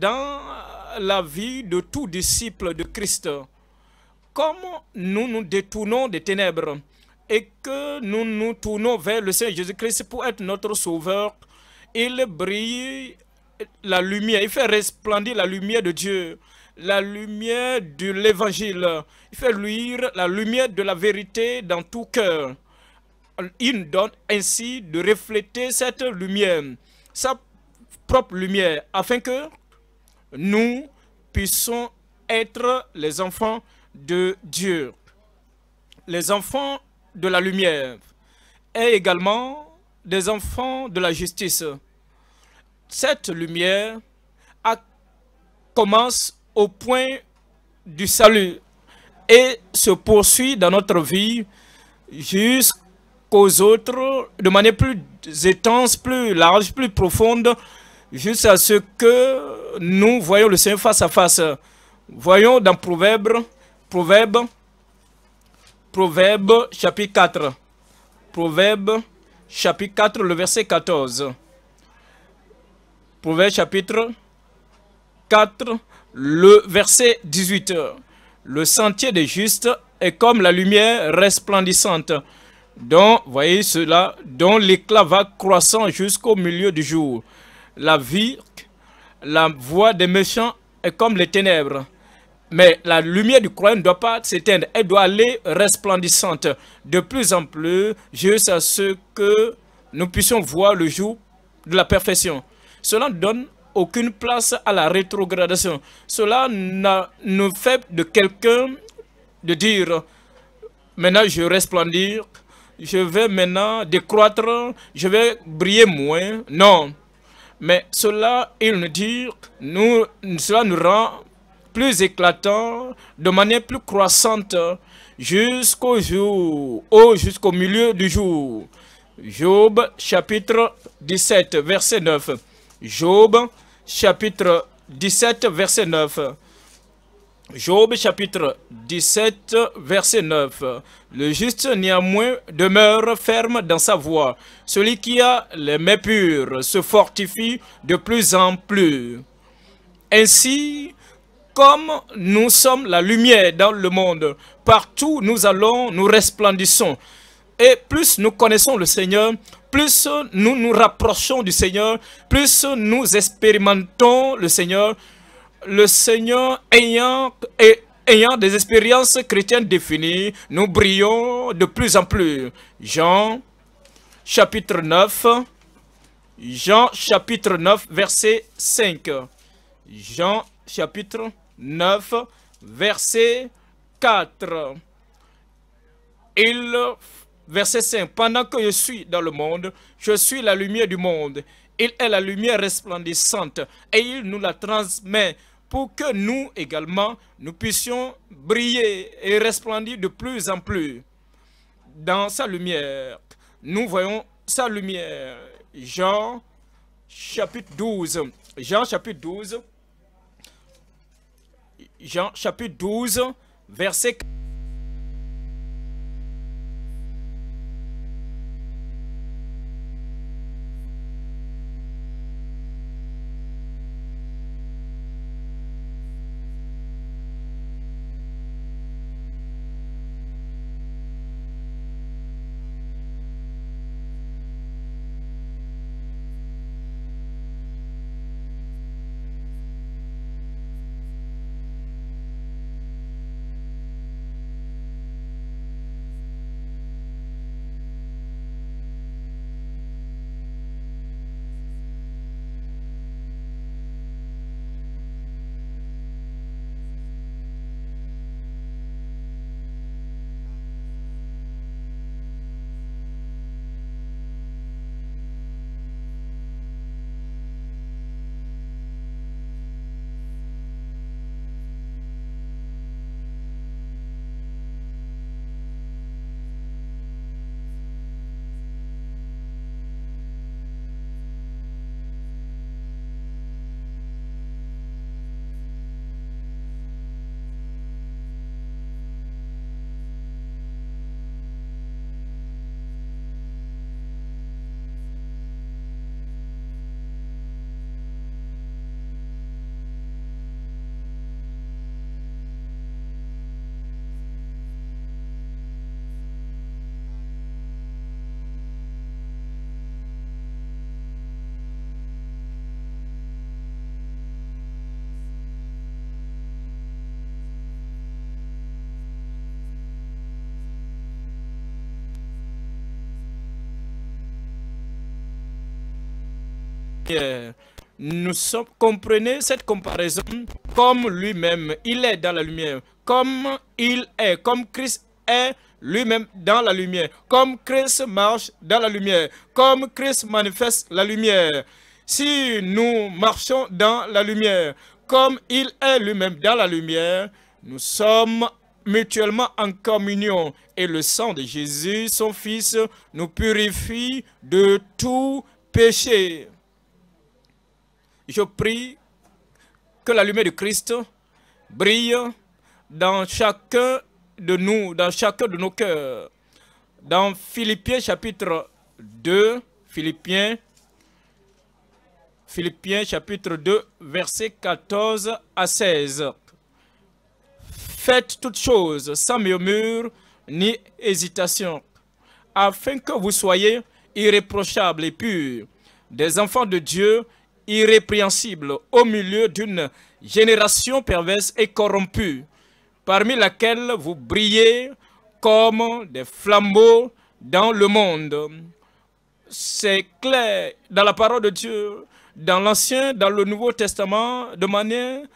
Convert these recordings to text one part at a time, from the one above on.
dans la vie de tout disciple de Christ. Comme nous nous détournons des ténèbres et que nous nous tournons vers le Seigneur Jésus-Christ pour être notre sauveur, il brille la lumière, il fait resplendir la lumière de Dieu, la lumière de l'évangile, il fait luire la lumière de la vérité dans tout cœur. Il nous donne ainsi de refléter cette lumière, sa propre lumière, afin que nous puissions être les enfants de Dieu, les enfants de la lumière et également des enfants de la justice. Cette lumière commence au point du salut et se poursuit dans notre vie jusqu'aux autres de manière plus étanche, plus large, plus profonde jusqu'à ce que nous voyons le Seigneur face à face. Voyons dans Proverbe, Proverbe, Proverbe chapitre 4. Proverbe chapitre 4, le verset 14. Proverbe chapitre 4, le verset 18. Le sentier des justes est comme la lumière resplendissante, dont, voyez cela, dont l'éclat va croissant jusqu'au milieu du jour la vie, la voix des méchants est comme les ténèbres. Mais la lumière du croyant ne doit pas s'éteindre, elle doit aller resplendissante. De plus en plus, je ce que nous puissions voir le jour de la perfection. Cela ne donne aucune place à la rétrogradation. Cela ne fait de quelqu'un de dire « Maintenant, je resplendir, je vais maintenant décroître, je vais briller moins. » Non, mais cela, il nous dit, nous, cela nous rend plus éclatant, de manière plus croissante, jusqu'au jour, ou jusqu'au milieu du jour. Job chapitre 17, verset 9. Job chapitre 17, verset 9. Job chapitre 17, verset 9. Le juste néanmoins demeure ferme dans sa voie. Celui qui a les mains pures se fortifie de plus en plus. Ainsi, comme nous sommes la lumière dans le monde, partout nous allons, nous resplendissons. Et plus nous connaissons le Seigneur, plus nous nous rapprochons du Seigneur, plus nous expérimentons le Seigneur, le Seigneur ayant, ayant des expériences chrétiennes définies, nous brillons de plus en plus. Jean chapitre 9, Jean chapitre 9, verset 5. Jean chapitre 9, verset 4. Il, verset 5. Pendant que je suis dans le monde, je suis la lumière du monde. Il est la lumière resplendissante et il nous la transmet pour que nous également, nous puissions briller et resplendir de plus en plus dans sa lumière. Nous voyons sa lumière. Jean chapitre 12. Jean chapitre 12. Jean chapitre 12, verset 4. nous sommes, comprenez cette comparaison comme lui-même, il est dans la lumière, comme il est, comme Christ est lui-même dans la lumière, comme Christ marche dans la lumière, comme Christ manifeste la lumière. Si nous marchons dans la lumière, comme il est lui-même dans la lumière, nous sommes mutuellement en communion et le sang de Jésus, son Fils, nous purifie de tout péché. Je prie que la lumière du Christ brille dans chacun de nous, dans chacun de nos cœurs. Dans Philippiens chapitre 2, Philippiens, Philippiens chapitre 2, versets 14 à 16. Faites toutes choses sans murmure ni hésitation, afin que vous soyez irréprochables et purs, des enfants de Dieu irrépréhensible au milieu d'une génération perverse et corrompue, parmi laquelle vous brillez comme des flambeaux dans le monde. C'est clair dans la parole de Dieu, dans l'Ancien, dans le Nouveau Testament, de manière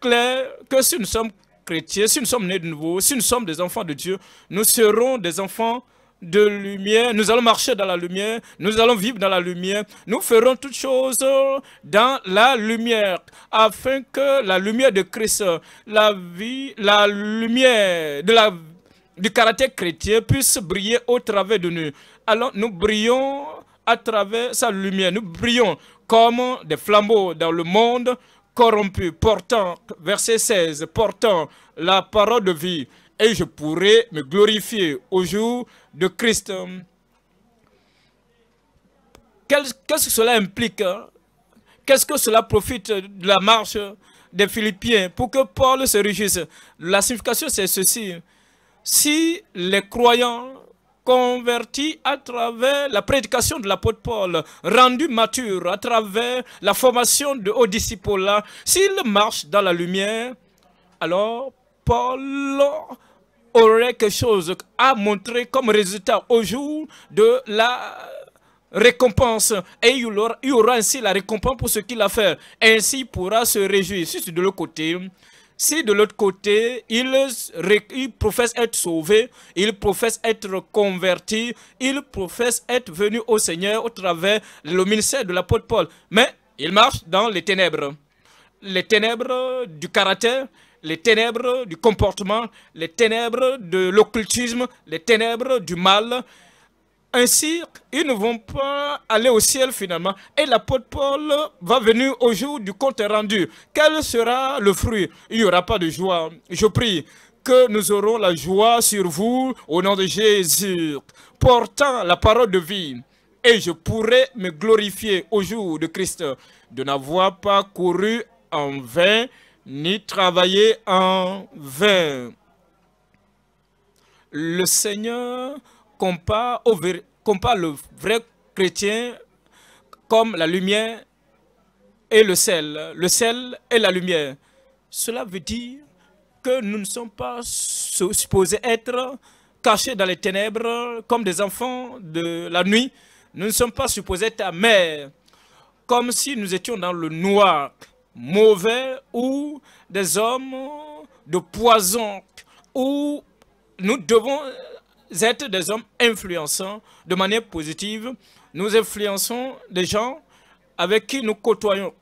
claire que si nous sommes chrétiens, si nous sommes nés de nouveau, si nous sommes des enfants de Dieu, nous serons des enfants de lumière, nous allons marcher dans la lumière, nous allons vivre dans la lumière, nous ferons toutes choses dans la lumière, afin que la lumière de Christ, la vie, la lumière de la, du caractère chrétien puisse briller au travers de nous. Alors nous brillons à travers sa lumière, nous brillons comme des flambeaux dans le monde corrompu, portant, verset 16, portant la parole de vie, et je pourrai me glorifier au jour de Christ, euh, qu'est-ce que cela implique euh, Qu'est-ce que cela profite de la marche des Philippiens pour que Paul se réjouisse La signification, c'est ceci. Si les croyants convertis à travers la prédication de l'apôtre Paul, rendus matures à travers la formation de hauts disciples, s'ils marchent dans la lumière, alors Paul aurait quelque chose à montrer comme résultat au jour de la récompense et il aura, aura ainsi la récompense pour ce qu'il a fait. Ainsi il pourra se réjouir. Si de l'autre côté, si de l'autre côté, il, professe être sauvé, il professe être converti, il professe être venu au Seigneur au travers le ministère de l'apôtre Paul, mais il marche dans les ténèbres. Les ténèbres du caractère, les ténèbres du comportement, les ténèbres de l'occultisme, les ténèbres du mal. Ainsi, ils ne vont pas aller au ciel finalement. Et l'apôtre Paul va venir au jour du compte rendu. Quel sera le fruit Il n'y aura pas de joie. Je prie que nous aurons la joie sur vous au nom de Jésus, portant la parole de vie. Et je pourrai me glorifier au jour de Christ de n'avoir pas couru en vain, ni travailler en vain. Le Seigneur compare, le vrai chrétien comme la lumière et le sel. Le sel et la lumière. Cela veut dire que nous ne sommes pas supposés être cachés dans les ténèbres comme des enfants de la nuit. Nous ne sommes pas supposés être amers, comme si nous étions dans le noir mauvais ou des hommes de poison ou nous devons être des hommes influençants de manière positive. Nous influençons des gens avec qui nous côtoyons.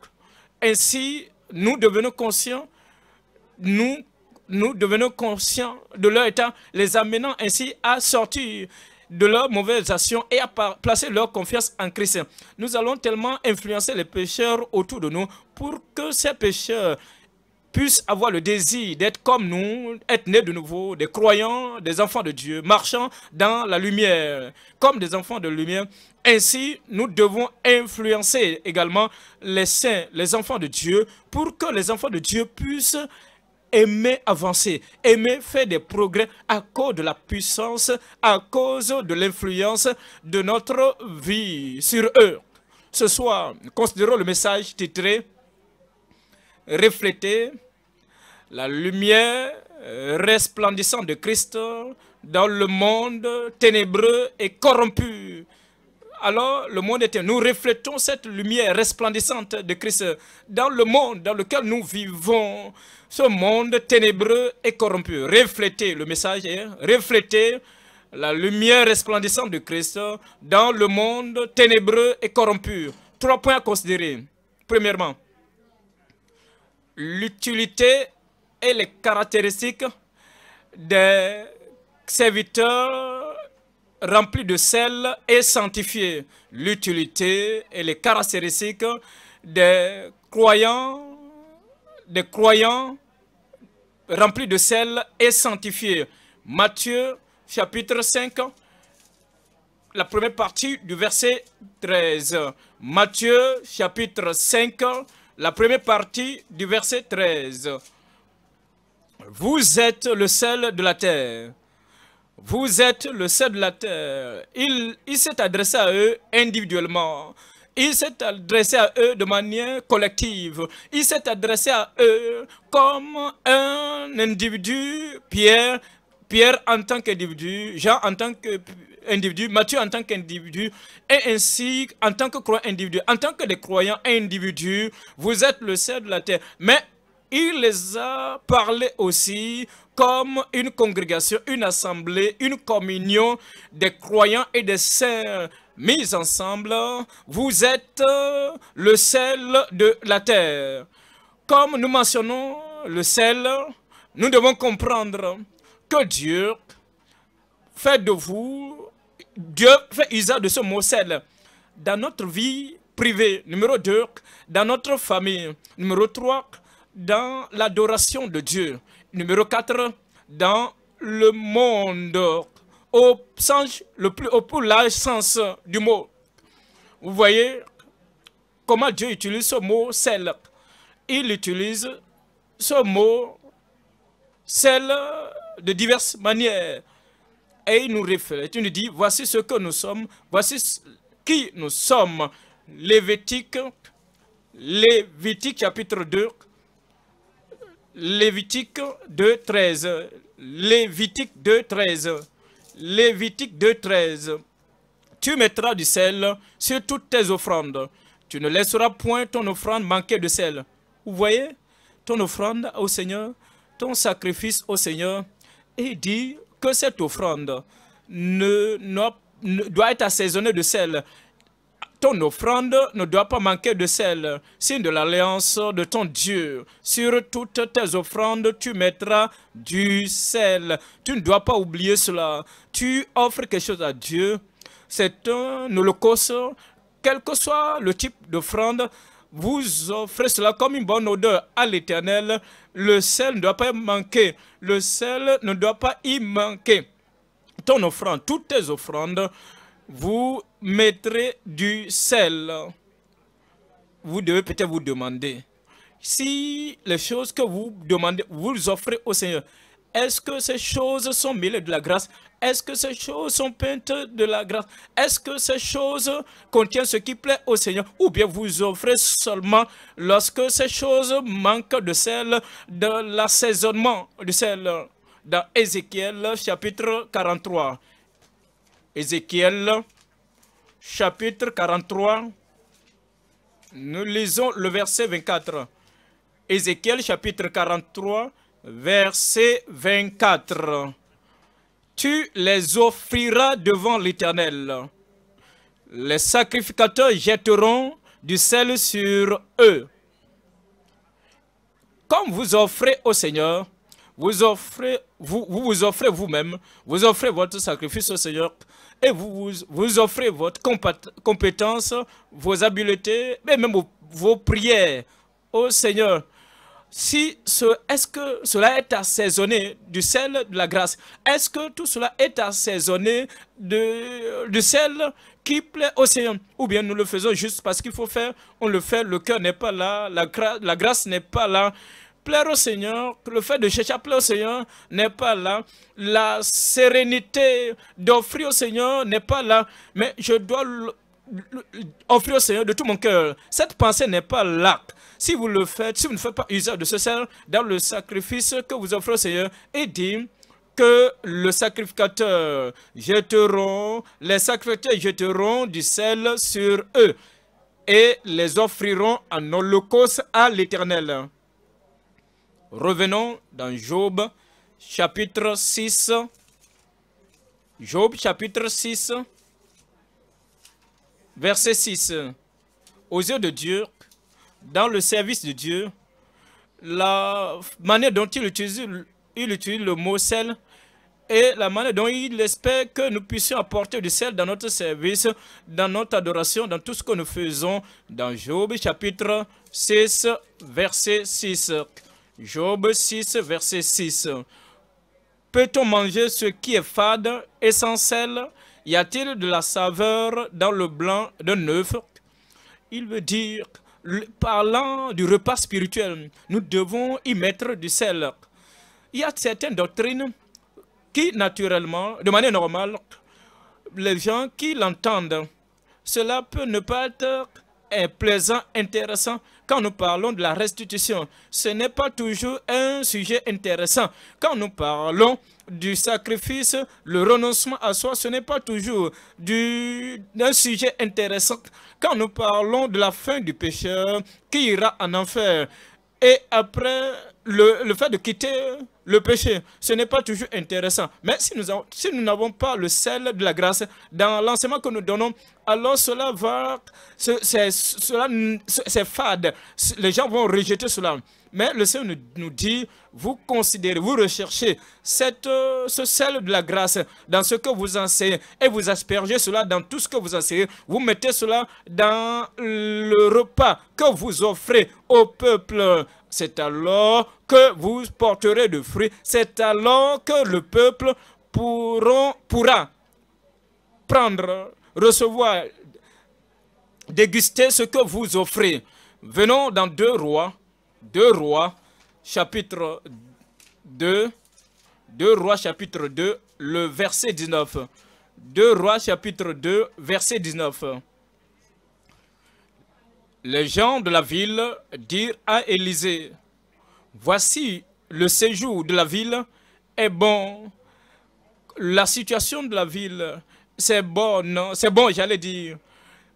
Ainsi, nous devenons conscients, nous, nous devenons conscients de leur état, les amenant ainsi à sortir de leurs mauvaises actions et à placer leur confiance en Christ. Nous allons tellement influencer les pécheurs autour de nous pour que ces pécheurs puissent avoir le désir d'être comme nous, être nés de nouveau, des croyants, des enfants de Dieu, marchant dans la lumière, comme des enfants de lumière. Ainsi, nous devons influencer également les saints, les enfants de Dieu, pour que les enfants de Dieu puissent aimer avancer, aimer faire des progrès à cause de la puissance, à cause de l'influence de notre vie sur eux. Ce soir, considérons le message titré refléter la lumière resplendissante de Christ dans le monde ténébreux et corrompu. Alors, le monde était. Nous reflétons cette lumière resplendissante de Christ dans le monde dans lequel nous vivons, ce monde ténébreux et corrompu. Refléter le message, refléter la lumière resplendissante de Christ dans le monde ténébreux et corrompu. Trois points à considérer. Premièrement, l'utilité et les caractéristiques des serviteurs remplis de sel et sanctifiés, l'utilité et les caractéristiques des croyants, des croyants remplis de sel et sanctifiés. Matthieu chapitre 5, la première partie du verset 13. Matthieu chapitre 5, la première partie du verset 13. Vous êtes le sel de la terre. Vous êtes le sel de la terre. Il, il s'est adressé à eux individuellement. Il s'est adressé à eux de manière collective. Il s'est adressé à eux comme un individu, Pierre, Pierre en tant qu'individu, Jean en tant que individu, Matthieu en tant qu'individu, et ainsi en tant que croyant individu, en tant que des croyants individus, vous êtes le sel de la terre. Mais il les a parlé aussi comme une congrégation, une assemblée, une communion des croyants et des saints mis ensemble. Vous êtes euh, le sel de la terre. Comme nous mentionnons le sel, nous devons comprendre que Dieu fait de vous Dieu fait usage de ce mot sel dans notre vie privée, numéro 2, dans notre famille, numéro 3, dans l'adoration de Dieu, numéro 4, dans le monde, au sens le plus au plus large sens du mot. Vous voyez comment Dieu utilise ce mot sel. Il utilise ce mot sel de diverses manières et il nous reflète. Tu nous dit, voici ce que nous sommes, voici qui nous sommes. Lévitique, Lévitique chapitre 2, Lévitique 2, 13. Lévitique 2, 13. Lévitique 2, 13. Tu mettras du sel sur toutes tes offrandes. Tu ne laisseras point ton offrande manquer de sel. Vous voyez Ton offrande au Seigneur, ton sacrifice au Seigneur. Et il dit, que cette offrande ne, ne, doit être assaisonnée de sel. Ton offrande ne doit pas manquer de sel, signe de l'alliance de ton Dieu. Sur toutes tes offrandes, tu mettras du sel. Tu ne dois pas oublier cela. Tu offres quelque chose à Dieu. C'est un holocauste, quel que soit le type d'offrande, vous offrez cela comme une bonne odeur à l'Éternel. Le sel ne doit pas manquer. Le sel ne doit pas y manquer. Ton offrande, toutes tes offrandes, vous mettrez du sel. Vous devez peut-être vous demander, si les choses que vous demandez, vous offrez au Seigneur, est-ce que ces choses sont mêlées de la grâce est-ce que ces choses sont peintes de la grâce Est-ce que ces choses contiennent ce qui plaît au Seigneur Ou bien vous offrez seulement lorsque ces choses manquent de sel de l'assaisonnement, de sel dans Ézéchiel chapitre 43. Ézéchiel chapitre 43, nous lisons le verset 24. Ézéchiel chapitre 43, verset 24 tu les offriras devant l'Éternel. Les sacrificateurs jetteront du sel sur eux. Comme vous offrez au Seigneur, vous offrez vous, vous, offrez vous-même, vous offrez votre sacrifice au Seigneur et vous, vous, offrez votre compétence, vos habiletés mais même vos prières au Seigneur si ce, est-ce que cela est assaisonné du sel de la grâce Est-ce que tout cela est assaisonné de, du sel qui plaît au Seigneur Ou bien nous le faisons juste parce qu'il faut faire, on le fait, le cœur n'est pas là, la, la grâce n'est pas là. Plaire au Seigneur, le fait de chercher à plaire au Seigneur n'est pas là. La sérénité d'offrir au Seigneur n'est pas là. Mais je dois offrir au Seigneur de tout mon cœur. Cette pensée n'est pas là. Si vous le faites, si vous ne faites pas usage de ce sel dans le sacrifice que vous offrez au Seigneur, il dit que le sacrificateur jetteront, les sacrificateurs jetteront du sel sur eux et les offriront en holocauste à l'Éternel. Revenons dans Job chapitre 6. Job chapitre 6, verset 6. Aux yeux de Dieu, dans le service de Dieu, la manière dont il utilise, il utilise le mot sel et la manière dont il espère que nous puissions apporter du sel dans notre service, dans notre adoration, dans tout ce que nous faisons, dans Job chapitre 6, verset 6. Job 6, verset 6. Peut-on manger ce qui est fade et sans sel Y a-t-il de la saveur dans le blanc d'un œuf Il veut dire parlant du repas spirituel, nous devons y mettre du sel. Il y a certaines doctrines qui, naturellement, de manière normale, les gens qui l'entendent, cela peut ne pas être un plaisant, intéressant. Quand nous parlons de la restitution, ce n'est pas toujours un sujet intéressant. Quand nous parlons du sacrifice, le renoncement à soi, ce n'est pas toujours du, un sujet intéressant quand nous parlons de la fin du pécheur qui ira en enfer. Et après, le, fait de quitter le péché, ce n'est pas toujours intéressant. Mais si nous si nous n'avons pas le sel de la grâce dans l'enseignement que nous donnons, alors cela va, c'est fade. Les gens vont rejeter cela. Mais le Seigneur nous dit, vous considérez, vous recherchez cette, euh, ce sel de la grâce dans ce que vous enseignez et vous aspergez cela dans tout ce que vous enseignez. Vous mettez cela dans le repas que vous offrez au peuple. C'est alors que vous porterez de fruits. C'est alors que le peuple pourront, pourra prendre, recevoir, déguster ce que vous offrez. Venons dans deux rois deux Rois, chapitre 2, 2 Rois, chapitre 2, le verset 19. Deux Rois, chapitre 2, verset 19. Les gens de la ville dirent à Élisée, Voici, le séjour de la ville est bon. La situation de la ville, c'est bon, c'est bon, j'allais dire.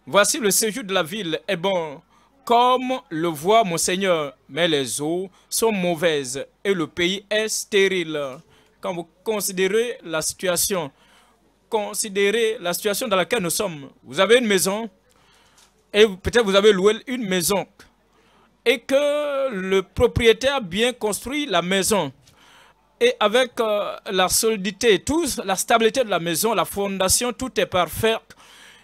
Voici, le séjour de la ville est bon comme le voit mon Seigneur. Mais les eaux sont mauvaises et le pays est stérile. Quand vous considérez la situation, considérez la situation dans laquelle nous sommes. Vous avez une maison et peut-être vous avez loué une maison et que le propriétaire a bien construit la maison. Et avec euh, la solidité et tout, la stabilité de la maison, la fondation, tout est parfait.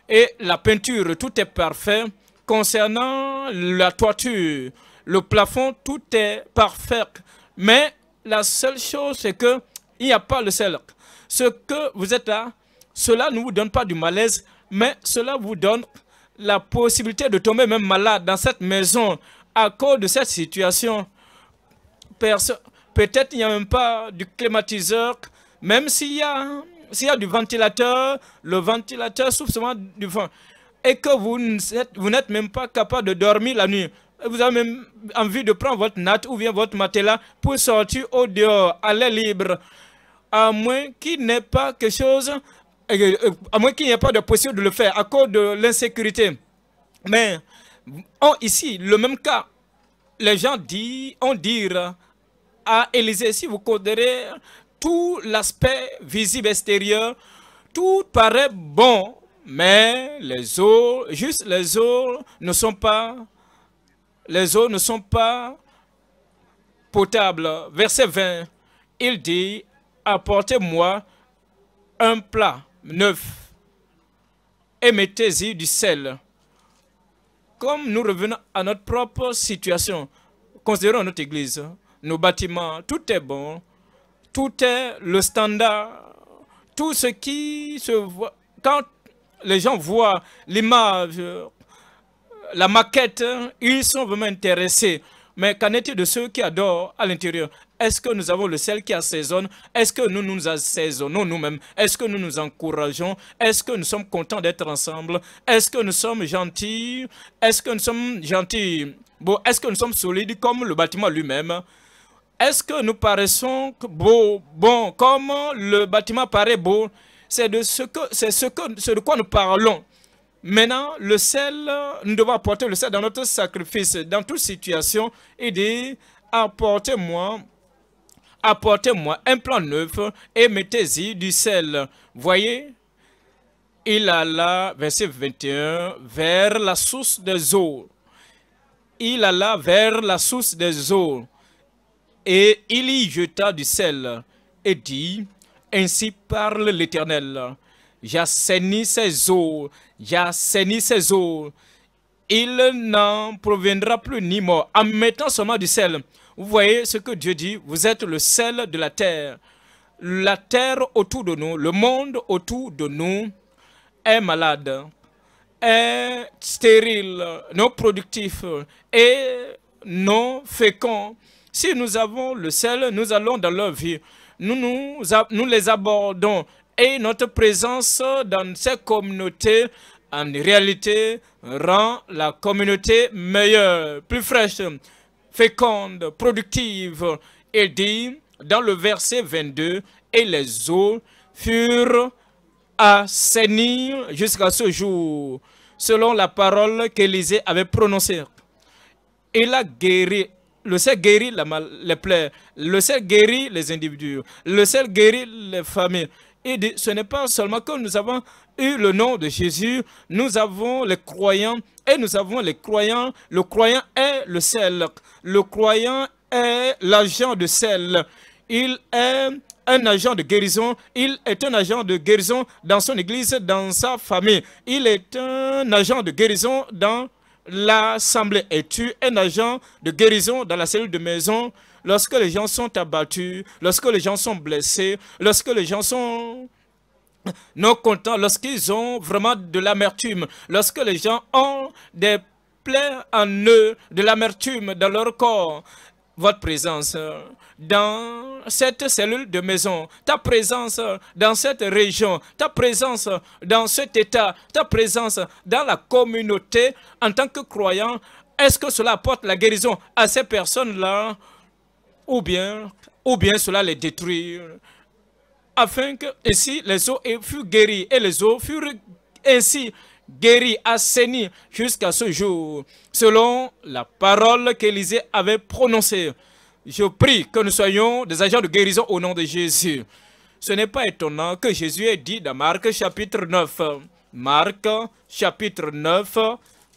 Et la peinture, tout est parfait. Concernant la toiture, le plafond, tout est parfait. Mais la seule chose, c'est que il n'y a pas le sel. Ce que vous êtes là, cela ne vous donne pas du malaise, mais cela vous donne la possibilité de tomber même malade dans cette maison à cause de cette situation. Peut-être il n'y a même pas du climatiseur, même s'il y a s'il y a du ventilateur, le ventilateur souffre seulement du vent et que vous n'êtes même pas capable de dormir la nuit. Vous avez même envie de prendre votre natte ou bien votre matelas pour sortir au dehors, à l'air libre. À moins qu'il n'ait pas quelque chose, euh, euh, à moins qu'il n'y ait pas de possibilité de le faire à cause de l'insécurité. Mais ici, le même cas, les gens disent, on dit à Élisée, si vous considérez tout l'aspect visible extérieur, tout paraît bon mais les eaux, juste les eaux ne sont pas, les eaux ne sont pas potables. Verset 20, il dit, apportez-moi un plat neuf et mettez-y du sel. Comme nous revenons à notre propre situation, considérons notre église, nos bâtiments, tout est bon, tout est le standard, tout ce qui se voit, quand les gens voient l'image, la maquette, hein, ils sont vraiment intéressés. Mais qu'en est-il de ceux qui adorent à l'intérieur Est-ce que nous avons le sel qui assaisonne Est-ce que nous nous assaisonnons nous-mêmes Est-ce que nous nous encourageons Est-ce que nous sommes contents d'être ensemble Est-ce que nous sommes gentils Est-ce que nous sommes gentils Bon, est-ce que nous sommes solides comme le bâtiment lui-même Est-ce que nous paraissons beaux Bon, comme le bâtiment paraît beau, c'est de ce que, c'est ce que, de quoi nous parlons. Maintenant, le sel, nous devons apporter le sel dans notre sacrifice, dans toute situation, et dit, apportez-moi, apportez-moi un plan neuf et mettez-y du sel. Voyez, il alla, verset 21, vers la source des eaux. Il alla vers la source des eaux, et il y jeta du sel, et dit, ainsi parle l'Éternel. J'assainis ses eaux, j'assainis ses eaux. Il n'en proviendra plus ni mort. En mettant seulement du sel, vous voyez ce que Dieu dit, vous êtes le sel de la terre. La terre autour de nous, le monde autour de nous est malade, est stérile, non productif et non fécond. Si nous avons le sel, nous allons dans leur vie nous, nous, les abordons et notre présence dans ces communautés, en réalité, rend la communauté meilleure, plus fraîche, féconde, productive. Et dit dans le verset 22, « Et les eaux furent assainies jusqu'à ce jour, selon la parole qu'Élisée avait prononcée. » Il a guéri le sel guérit les plaies. Le sel guérit les individus. Le sel guérit les familles. Et ce n'est pas seulement que nous avons eu le nom de Jésus, nous avons les croyants et nous avons les croyants. Le croyant est le sel. Le croyant est l'agent de sel. Il est un agent de guérison. Il est un agent de guérison dans son église, dans sa famille. Il est un agent de guérison dans L'assemblée est es-tu un agent de guérison dans la cellule de maison lorsque les gens sont abattus, lorsque les gens sont blessés, lorsque les gens sont non contents, lorsqu'ils ont vraiment de l'amertume, lorsque les gens ont des plaies en eux, de l'amertume dans leur corps, votre présence euh, dans cette cellule de maison, ta présence dans cette région, ta présence dans cet état, ta présence dans la communauté en tant que croyant, est-ce que cela apporte la guérison à ces personnes-là ou bien, ou bien cela les détruit afin que ici les eaux furent guéries et les eaux furent ainsi guéries, assainies jusqu'à ce jour, selon la parole qu'Élisée avait prononcée. Je prie que nous soyons des agents de guérison au nom de Jésus. Ce n'est pas étonnant que Jésus ait dit dans Marc chapitre 9. Marc chapitre 9.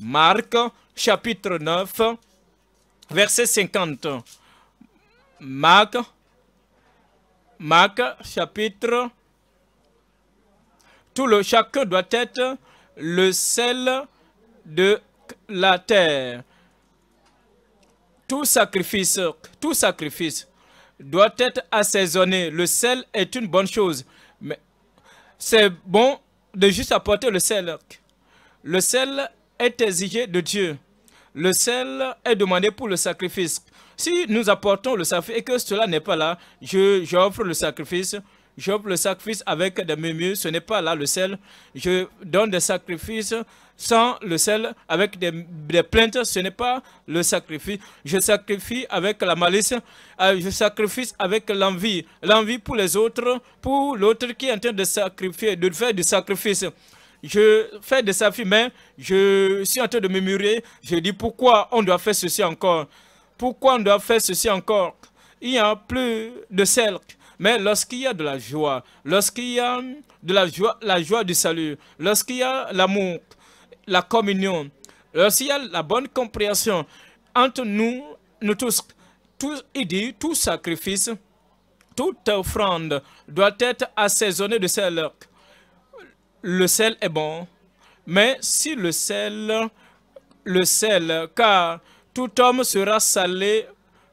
Marc chapitre 9. Verset 50. Marc. Marc chapitre. Tout le chacun doit être le sel de la terre. Tout sacrifice, tout sacrifice doit être assaisonné. Le sel est une bonne chose, mais c'est bon de juste apporter le sel. Le sel est exigé de Dieu. Le sel est demandé pour le sacrifice. Si nous apportons le sacrifice et que cela n'est pas là, j'offre le sacrifice, j'offre le sacrifice avec des mémures, ce n'est pas là le sel. Je donne des sacrifices sans le sel, avec des, plaintes, ce n'est pas le sacrifice. Je sacrifie avec la malice, euh, je sacrifie avec l'envie. L'envie pour les autres, pour l'autre qui est en train de sacrifier, de faire du sacrifice. Je fais des sacrifices, mais je suis en train de me mûrir. Je dis pourquoi on doit faire ceci encore Pourquoi on doit faire ceci encore Il n'y a plus de sel. Mais lorsqu'il y a de la joie, lorsqu'il y a de la joie, la joie du salut, lorsqu'il y a l'amour, la communion. Lorsqu'il y a la bonne compréhension entre nous, nous tous, tout, il dit, tout sacrifice, toute offrande doit être assaisonnée de sel. Le sel est bon, mais si le sel, le sel, car tout homme sera salé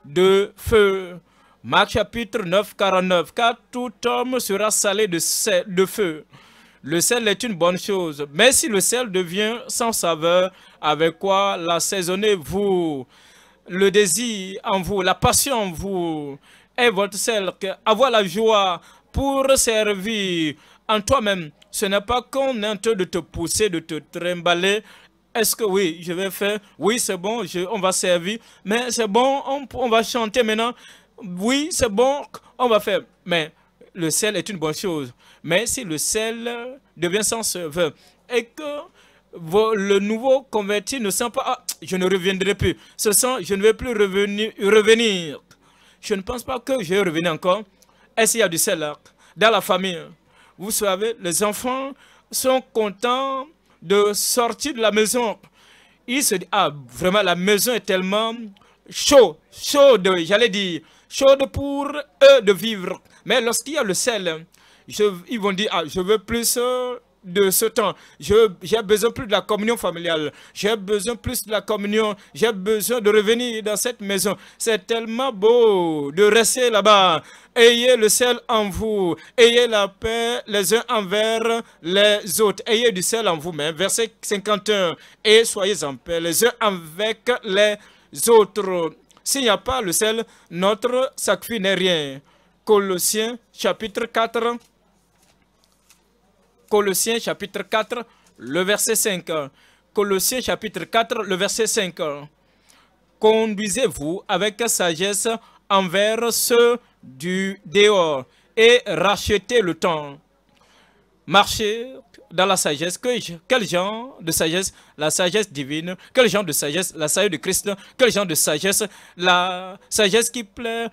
de feu. Marc chapitre 9, 49, car tout homme sera salé de, de feu. Le sel est une bonne chose, mais si le sel devient sans saveur, avec quoi l'assaisonnez-vous Le désir en vous, la passion en vous est votre sel. Avoir la joie pour servir en toi-même, ce n'est pas qu'on est en train de te pousser, de te trimballer. Est-ce que oui, je vais faire Oui, c'est bon, on va servir. Mais c'est bon, on, on va chanter maintenant. Oui, c'est bon, on va faire. Mais le sel est une bonne chose mais si le sel devient sans veut et que le nouveau converti ne sent pas ah, je ne reviendrai plus. je ne vais plus revenir, Je ne pense pas que je vais revenir encore. Est-ce qu'il y a du sel hein, dans la famille Vous savez, les enfants sont contents de sortir de la maison. Ils se disent, ah, vraiment, la maison est tellement chaude, chaude, j'allais dire, chaude pour eux de vivre. Mais lorsqu'il y a le sel, ils vont dire, ah, je veux plus euh, de ce temps. J'ai besoin plus de la communion familiale. J'ai besoin plus de la communion. J'ai besoin de revenir dans cette maison. C'est tellement beau de rester là-bas. Ayez le sel en vous. Ayez la paix les uns envers les autres. Ayez du sel en vous-même. Verset 51. Et soyez en paix les uns avec les autres. S'il n'y a pas le sel, notre sacrifice n'est rien. Colossiens chapitre 4. Colossiens chapitre 4, le verset 5. Colossiens chapitre 4, le verset 5. Conduisez-vous avec sagesse envers ceux du dehors et rachetez le temps. Marchez dans la sagesse. quel genre de sagesse La sagesse divine. Quel genre de sagesse La sagesse de Christ. Quel genre de sagesse La sagesse qui plaît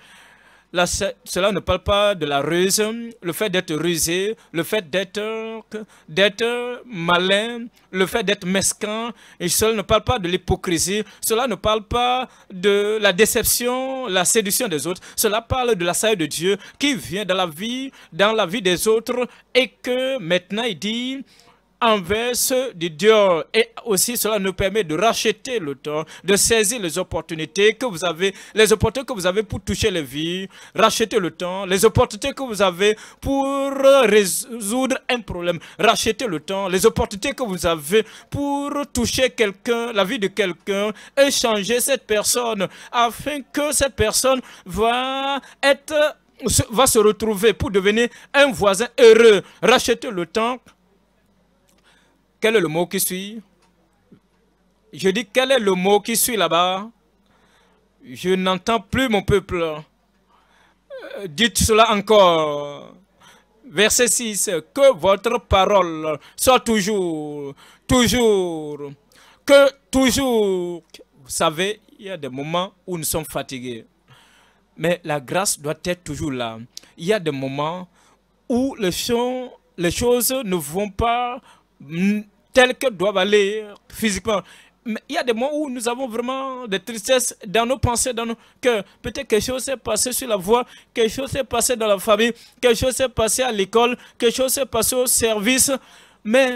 cela ne parle pas de la ruse, le fait d'être rusé, le fait d'être malin, le fait d'être mesquin. Et cela ne parle pas de l'hypocrisie. Cela ne parle pas de la déception, la séduction des autres. Cela parle de la salle de Dieu qui vient dans la vie, dans la vie des autres et que maintenant il dit envers ceux du Dieu. Et aussi, cela nous permet de racheter le temps, de saisir les opportunités que vous avez, les opportunités que vous avez pour toucher les vies, racheter le temps, les opportunités que vous avez pour résoudre un problème, racheter le temps, les opportunités que vous avez pour toucher quelqu'un, la vie de quelqu'un, échanger cette personne, afin que cette personne va être va se retrouver pour devenir un voisin heureux, racheter le temps, quel est le mot qui suit Je dis, quel est le mot qui suit là-bas Je n'entends plus mon peuple. Euh, dites cela encore. Verset 6, que votre parole soit toujours, toujours, que toujours. Vous savez, il y a des moments où nous sommes fatigués. Mais la grâce doit être toujours là. Il y a des moments où les, choses ne vont pas tels que doivent aller physiquement. Mais il y a des moments où nous avons vraiment des tristesses dans nos pensées, dans nos cœurs. Peut-être quelque chose s'est passé sur la voie, quelque chose s'est passé dans la famille, quelque chose s'est passé à l'école, quelque chose s'est passé au service. Mais,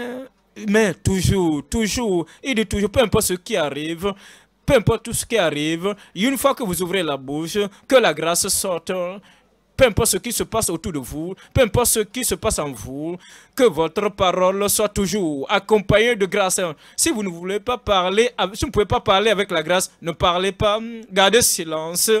mais toujours, toujours, il dit toujours, peu importe ce qui arrive, peu importe tout ce qui arrive, une fois que vous ouvrez la bouche, que la grâce sorte peu importe ce qui se passe autour de vous, peu importe ce qui se passe en vous, que votre parole soit toujours accompagnée de grâce. Si vous ne voulez pas parler, si vous ne pouvez pas parler avec la grâce, ne parlez pas, hum, gardez silence.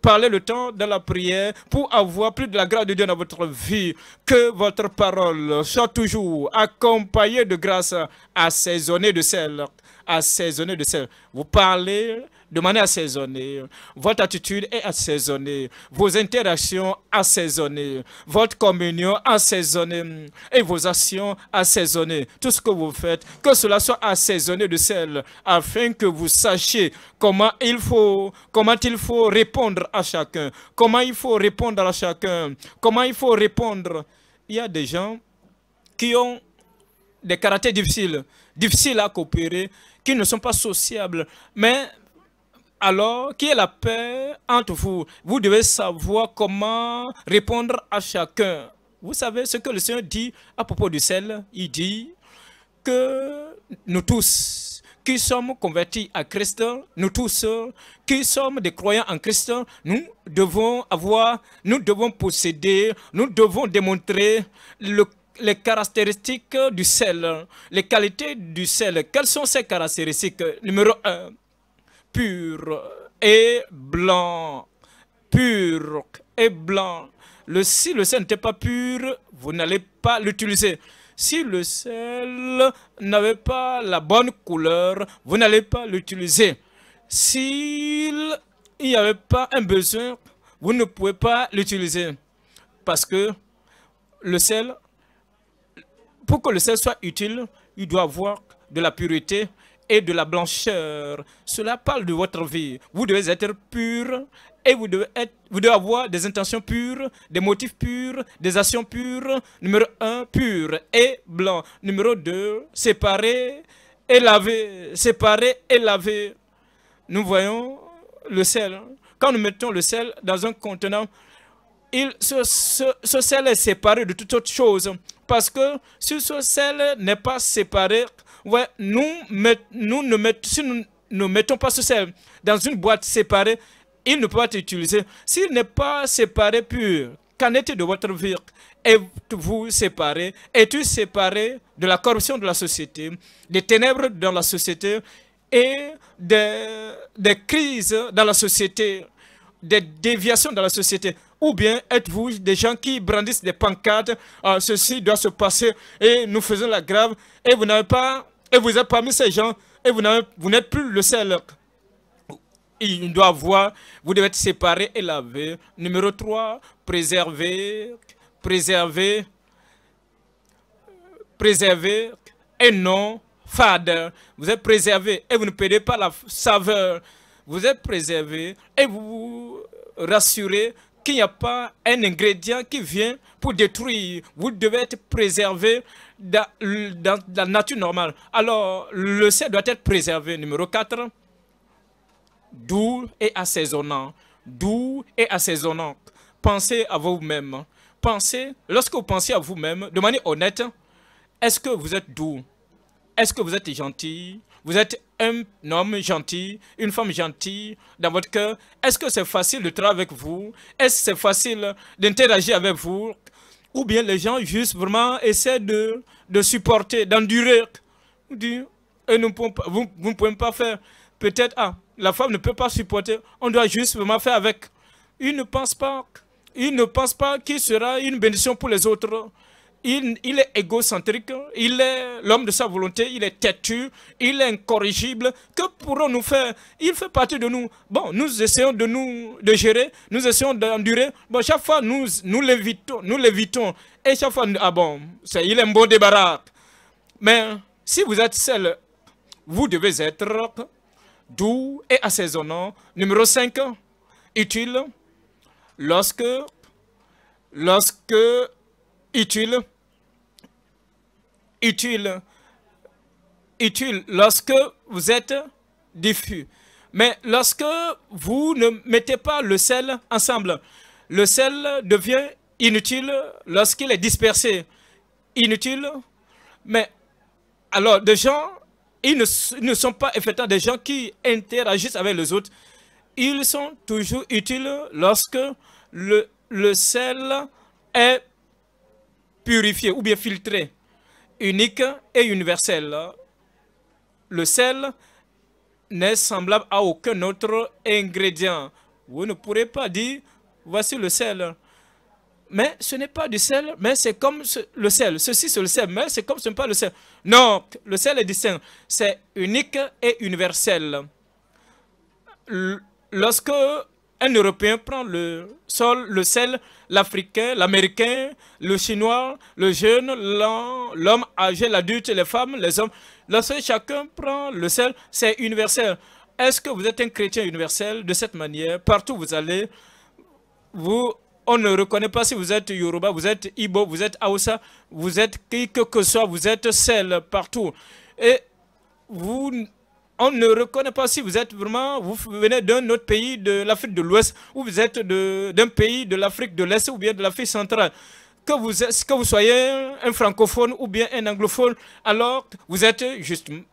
Parlez le temps dans la prière pour avoir plus de la grâce de Dieu dans votre vie. Que votre parole soit toujours accompagnée de grâce, assaisonnée de sel. Assaisonnée de sel. Vous parlez de manière assaisonnée. Votre attitude est assaisonnée. Vos interactions assaisonnées. Votre communion assaisonnée. Et vos actions assaisonnées. Tout ce que vous faites, que cela soit assaisonné de sel, afin que vous sachiez comment il faut, comment il faut répondre à chacun. Comment il faut répondre à chacun. Comment il faut répondre. Il y a des gens qui ont des caractères difficiles, difficiles à coopérer, qui ne sont pas sociables. Mais alors, qui est la paix entre vous Vous devez savoir comment répondre à chacun. Vous savez ce que le Seigneur dit à propos du sel Il dit que nous tous qui sommes convertis à Christ, nous tous qui sommes des croyants en Christ, nous devons avoir, nous devons posséder, nous devons démontrer les caractéristiques du sel, les qualités du sel. Quelles sont ces caractéristiques Numéro 1, pur et blanc, pur et blanc. Le, si le sel n'était pas pur, vous n'allez pas l'utiliser. Si le sel n'avait pas la bonne couleur, vous n'allez pas l'utiliser. S'il n'y avait pas un besoin, vous ne pouvez pas l'utiliser. Parce que le sel, pour que le sel soit utile, il doit avoir de la pureté et de la blancheur. Cela parle de votre vie. Vous devez être pur et vous devez, être, vous devez avoir des intentions pures, des motifs purs, des actions pures. Numéro un pur et blanc. Numéro 2, séparé et lavé. Séparé et lavé. Nous voyons le sel. Quand nous mettons le sel dans un contenant, il, se ce sel est séparé de toute autre chose. Parce que si ce sel n'est pas séparé, nous, nous ne met, si nous ne mettons pas ce sel dans une boîte séparée, il ne peut pas être utilisé. S'il n'est pas séparé pur, qu'en est-il de votre vie et vous séparé Es-tu séparé de la corruption de la société, des ténèbres dans la société et des crises dans la société, des déviations dans la société ou bien êtes-vous des gens qui brandissent des pancartes euh, Ceci doit se passer et nous faisons la grave et vous n'avez pas et vous êtes parmi ces gens et vous n'êtes plus le seul. Il doit voir vous devez être séparé et laver. Numéro 3, préserver, préserver, préserver et non fade. Vous êtes préservé et vous ne perdez pas la saveur. Vous êtes préservé et vous vous rassurez qu'il n'y a pas un ingrédient qui vient pour détruire. Vous devez être préservé dans, la nature normale. Alors, le sel doit être préservé. Numéro 4, doux et assaisonnant. Doux et assaisonnant. Pensez à vous-même. Pensez, lorsque vous pensez à vous-même, de manière honnête, est-ce que vous êtes doux Est-ce que vous êtes gentil Vous êtes un homme gentil, une femme gentille dans votre cœur, est-ce que c'est facile de travailler avec vous Est-ce c'est facile d'interagir avec vous Ou bien les gens juste vraiment essaient de, de supporter, d'endurer et eh, nous vous, ne pouvez pas faire. Peut-être, ah, la femme ne peut pas supporter. On doit juste vraiment faire avec. une ne pense pas. Il ne pense pas qu'il sera une bénédiction pour les autres il, est égocentrique, il est l'homme de sa volonté, il est têtu, il est incorrigible. Que pourrons-nous faire Il fait partie de nous. Bon, nous essayons de nous de gérer, nous essayons d'endurer. Bon, chaque fois, nous, nous l'évitons, nous l'évitons. Et chaque fois, ah bon, il est un bon débarras. Mais si vous êtes seul, vous devez être doux et assaisonnant. Numéro 5, utile. Lorsque, lorsque utile utile, utile lorsque vous êtes diffus. Mais lorsque vous ne mettez pas le sel ensemble, le sel devient inutile lorsqu'il est dispersé. Inutile, mais alors des gens, ils ne, sont pas effectivement des gens qui interagissent avec les autres. Ils sont toujours utiles lorsque le sel est purifié ou bien filtré unique et universel. Le sel n'est semblable à aucun autre ingrédient. Vous ne pourrez pas dire, voici le sel. Mais ce n'est pas du sel, mais c'est comme le sel. Ceci, c'est le sel, mais c'est comme ce n'est pas le sel. Non, le sel est distinct. C'est unique et universel. lorsque un Européen prend le sol, le sel, l'Africain, l'Américain, le Chinois, le jeune, l'homme âgé, l'adulte, les femmes, les hommes. Lorsque chacun prend le sel, c'est universel. Est-ce que vous êtes un chrétien universel de cette manière Partout où vous allez, vous, on ne reconnaît pas si vous êtes Yoruba, vous êtes Ibo, vous êtes Hausa, vous êtes qui que, ce soit, vous êtes sel partout. Et vous on ne reconnaît pas si vous êtes vraiment, vous venez d'un autre pays de l'Afrique de l'Ouest, ou vous êtes d'un pays de l'Afrique de l'Est ou bien de l'Afrique centrale. Que vous, que vous soyez un francophone ou bien un anglophone, alors vous êtes justement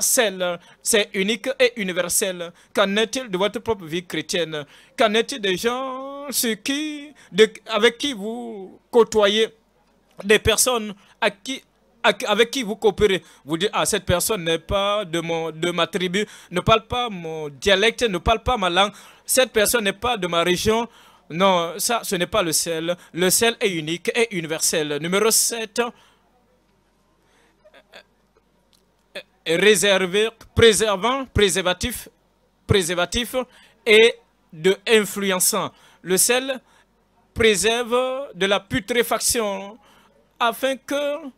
celle, c'est unique et universel. Qu'en est-il de votre propre vie chrétienne Qu'en est-il des gens qui, avec qui vous côtoyez Des personnes à qui, avec qui vous coopérez. Vous dites, ah, cette personne n'est pas de, mon, de ma tribu, ne parle pas mon dialecte, ne parle pas ma langue. Cette personne n'est pas de ma région. Non, ça, ce n'est pas le sel. Le sel est unique et universel. Numéro 7, euh, euh, euh, réservé, préservant, préservatif, préservatif et de influençant. Le sel préserve de la putréfaction afin que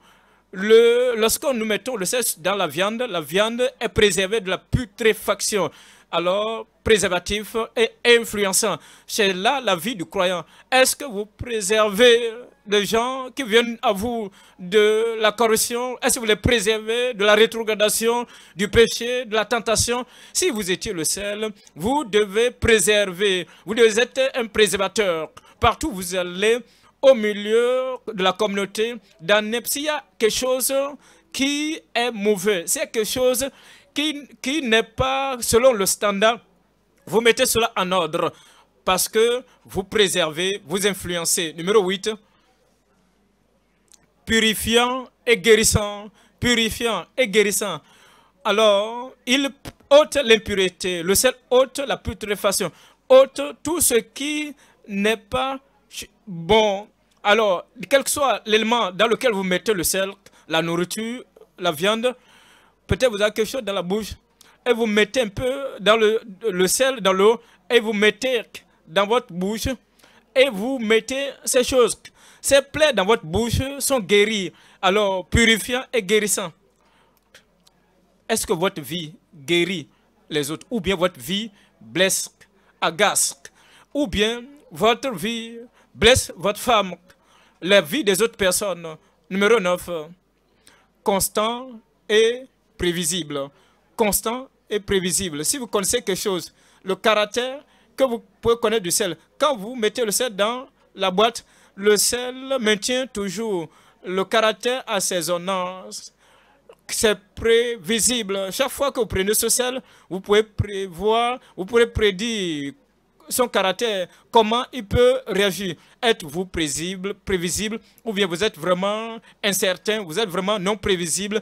Lorsque nous mettons le sel dans la viande, la viande est préservée de la putréfaction. Alors, préservatif et influençant. C'est là la vie du croyant. Est-ce que vous préservez les gens qui viennent à vous de la corruption Est-ce que vous les préservez de la rétrogradation, du péché, de la tentation Si vous étiez le sel, vous devez préserver. Vous devez être un préservateur. Partout où vous allez, au milieu de la communauté d'Anepsia, il y a quelque chose qui est mauvais, c'est quelque chose qui, qui n'est pas selon le standard, vous mettez cela en ordre parce que vous préservez, vous influencez. Numéro 8, purifiant et guérissant, purifiant et guérissant. Alors, il ôte l'impureté, le sel ôte la putréfaction, ôte tout ce qui n'est pas Bon, alors, quel que soit l'élément dans lequel vous mettez le sel, la nourriture, la viande, peut-être vous avez quelque chose dans la bouche, et vous mettez un peu dans le, le sel, dans l'eau, et vous mettez dans votre bouche, et vous mettez ces choses. Ces plaies dans votre bouche sont guéries, alors purifiant et guérissant. Est-ce que votre vie guérit les autres, ou bien votre vie blesse, agace, ou bien votre vie blesse votre femme, la vie des autres personnes. Numéro 9, constant et prévisible. Constant et prévisible. Si vous connaissez quelque chose, le caractère que vous pouvez connaître du sel, quand vous mettez le sel dans la boîte, le sel maintient toujours le caractère assaisonnant. C'est prévisible. Chaque fois que vous prenez ce sel, vous pouvez prévoir, vous pouvez prédire son caractère, comment il peut réagir. Êtes-vous prévisible, prévisible ou bien vous êtes vraiment incertain, vous êtes vraiment non prévisible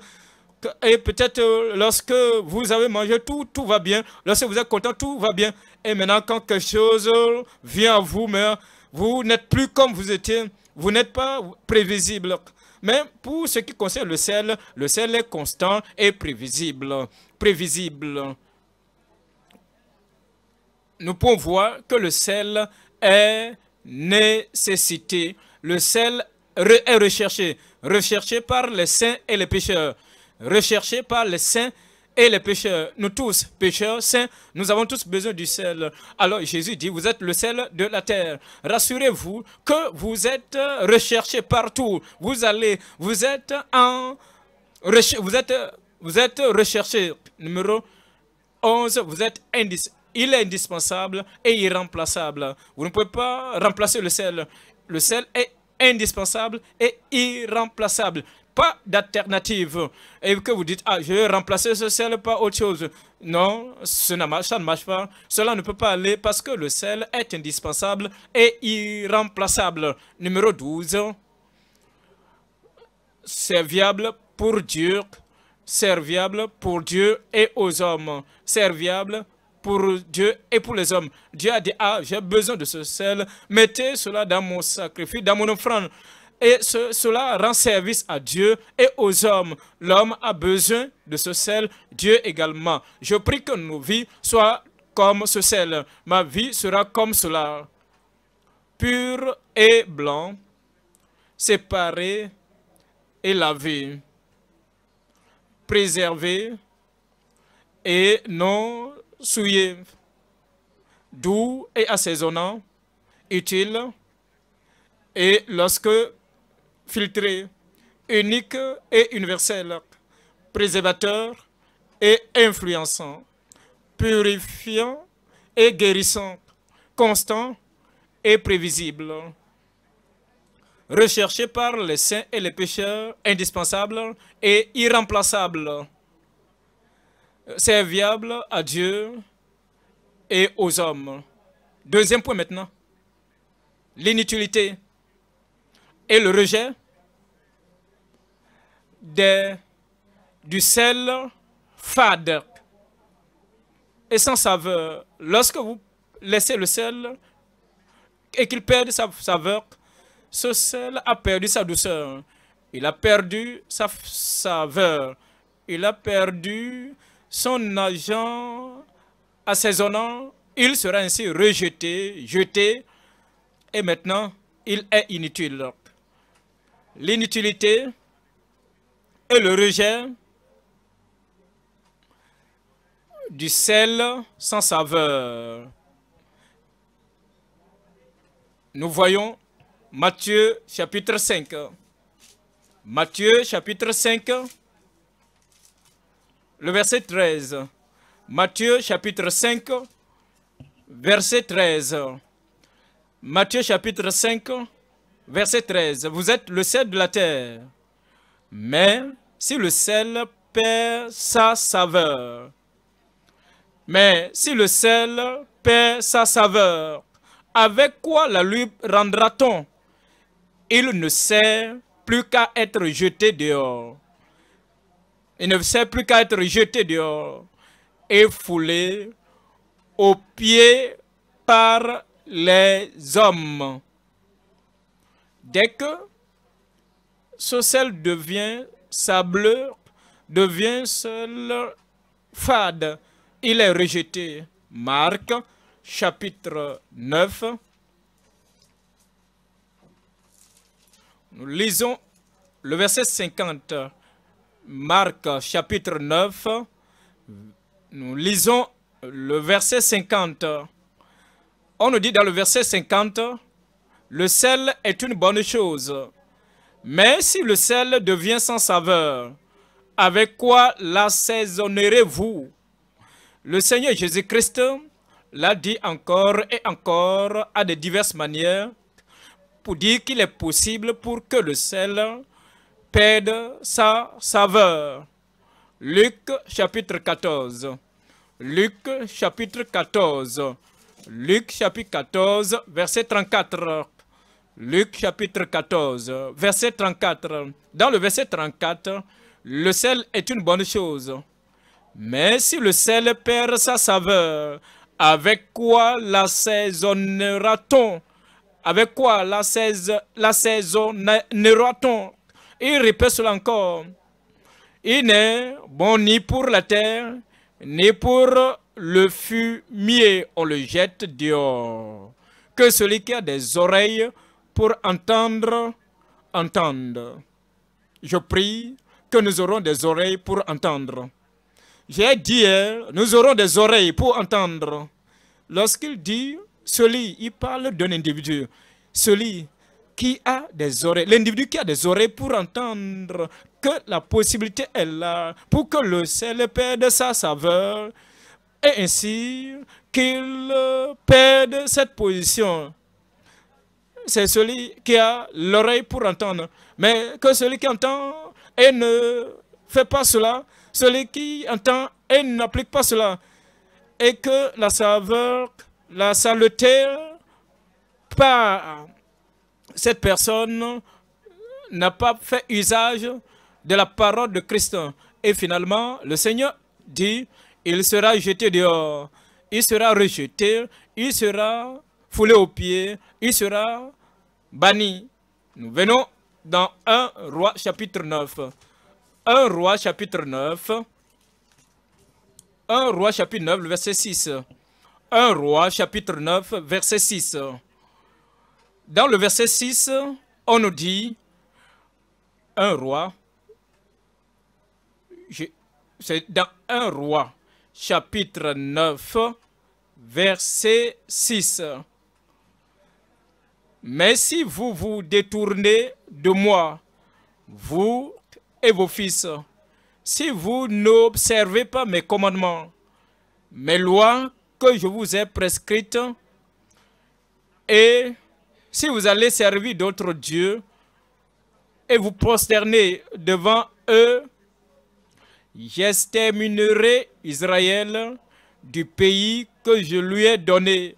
et peut-être euh, lorsque vous avez mangé tout, tout va bien. Lorsque vous êtes content, tout va bien. Et maintenant, quand quelque chose euh, vient à vous, euh, vous n'êtes plus comme vous étiez. Vous n'êtes pas prévisible. Mais pour ce qui concerne le sel, le sel est constant et prévisible. Prévisible nous pouvons voir que le sel est nécessité. Le sel est recherché, recherché par les saints et les pécheurs, recherché par les saints et les pécheurs. Nous tous, pécheurs, saints, nous avons tous besoin du sel. Alors Jésus dit, vous êtes le sel de la terre. Rassurez-vous que vous êtes recherché partout. Vous allez, vous êtes en... Vous êtes, vous êtes recherché. Numéro 11, vous êtes indice il est indispensable et irremplaçable. Vous ne pouvez pas remplacer le sel. Le sel est indispensable et irremplaçable. Pas d'alternative. Et que vous dites, ah, je vais remplacer ce sel par autre chose. Non, ça ne, marche, ça ne marche pas. Cela ne peut pas aller parce que le sel est indispensable et irremplaçable. Numéro 12. Serviable pour Dieu. Serviable pour Dieu et aux hommes. Serviable pour Dieu et pour les hommes. Dieu a dit, ah, j'ai besoin de ce sel, mettez cela dans mon sacrifice, dans mon offrande. Et cela rend service à Dieu et aux hommes. L'homme a besoin de ce sel, Dieu également. Je prie que nos vies soient comme ce sel. Ma vie sera comme cela, pur et blanc, séparé et lavé, préservé et non souillé, doux et assaisonnant, utile, et lorsque filtré, unique et universel, préservateur et influençant, purifiant et guérissant, constant et prévisible. Recherché par les saints et les pécheurs, indispensable et irremplaçable. C'est viable à Dieu et aux hommes. Deuxième point maintenant, l'inutilité et le rejet du sel fade et sans saveur. Lorsque vous laissez le sel et qu'il perd sa saveur, ce sel a perdu sa douceur, il a perdu sa saveur, il a perdu son agent assaisonnant, il sera ainsi rejeté, jeté, et maintenant, il est inutile. L'inutilité et le rejet du sel sans saveur. Nous voyons Matthieu chapitre 5. Matthieu chapitre 5, le verset 13. Matthieu chapitre 5, verset 13. Matthieu chapitre 5, verset 13. Vous êtes le sel de la terre. Mais si le sel perd sa saveur, mais si le sel perd sa saveur, avec quoi la lui rendra-t-on Il ne sert plus qu'à être jeté dehors. Il ne sait plus qu'à être jeté dehors et foulé aux pieds par les hommes. Dès que ce sel devient sableux, devient seul, fade, il est rejeté. Marc chapitre 9. Nous lisons le verset 50. Marc chapitre 9, nous lisons le verset 50. On nous dit dans le verset 50, le sel est une bonne chose, mais si le sel devient sans saveur, avec quoi l'assaisonnerez-vous Le Seigneur Jésus-Christ l'a dit encore et encore à de diverses manières pour dire qu'il est possible pour que le sel perde sa saveur. Luc chapitre 14. Luc chapitre 14. Luc chapitre 14, verset 34. Luc chapitre 14, verset 34. Dans le verset 34, le sel est une bonne chose. Mais si le sel perd sa saveur, avec quoi la saisonnera t on Avec quoi la saisonnera t on il répète cela encore. Il n'est bon ni pour la terre, ni pour le fumier. On le jette dehors. Que celui qui a des oreilles pour entendre, entende. Je prie que nous aurons des oreilles pour entendre. J'ai dit, nous aurons des oreilles pour entendre. Lorsqu'il dit, celui, il parle d'un individu. Celui, qui a des oreilles, l'individu qui a des oreilles pour entendre que la possibilité est là, pour que le sel perde sa saveur, et ainsi qu'il perde cette position. C'est celui qui a l'oreille pour entendre. Mais que celui qui entend et ne fait pas cela, celui qui entend et n'applique pas cela, et que la saveur, la saleté part cette personne n'a pas fait usage de la parole de Christ. Et finalement, le Seigneur dit, il sera jeté dehors, il sera rejeté, il sera foulé aux pieds, il sera banni. Nous venons dans 1 roi chapitre 9. 1 roi chapitre 9. 1 roi chapitre 9, verset 6. 1 roi chapitre 9, verset 6. Dans le verset 6, on nous dit un roi. C'est dans un roi, chapitre 9, verset 6. Mais si vous vous détournez de moi, vous et vos fils, si vous n'observez pas mes commandements, mes lois que je vous ai prescrites, et si vous allez servir d'autres dieux et vous prosterner devant eux, j'exterminerai Israël du pays que je lui ai donné.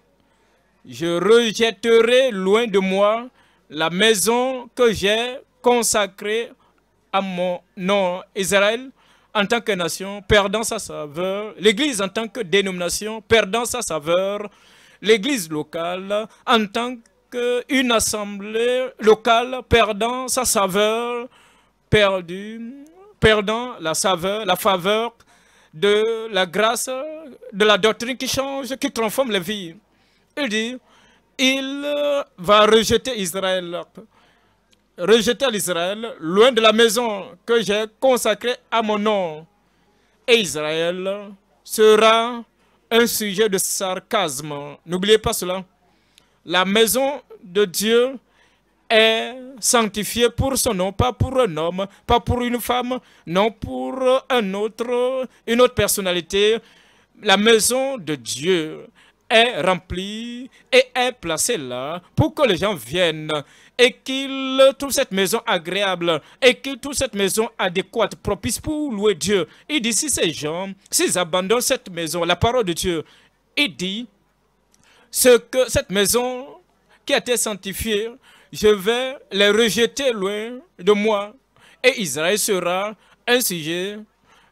Je rejetterai loin de moi la maison que j'ai consacrée à mon nom. Israël, en tant que nation, perdant sa saveur. L'Église, en tant que dénomination, perdant sa saveur. L'Église locale, en tant que une assemblée locale perdant sa saveur, perdue, perdant la saveur, la faveur de la grâce, de la doctrine qui change, qui transforme les vies. Il dit, il va rejeter Israël. Rejeter l'Israël, loin de la maison que j'ai consacrée à mon nom. Et Israël sera un sujet de sarcasme. N'oubliez pas cela. La maison de Dieu est sanctifiée pour son nom, pas pour un homme, pas pour une femme, non pour un autre, une autre personnalité. La maison de Dieu est remplie et est placée là pour que les gens viennent et qu'ils trouvent cette maison agréable et qu'ils trouvent cette maison adéquate, propice pour louer Dieu. Il dit, si ces gens, s'ils abandonnent cette maison, la parole de Dieu, il dit, ce que cette maison qui a été sanctifiée, je vais les rejeter loin de moi. Et Israël sera un sujet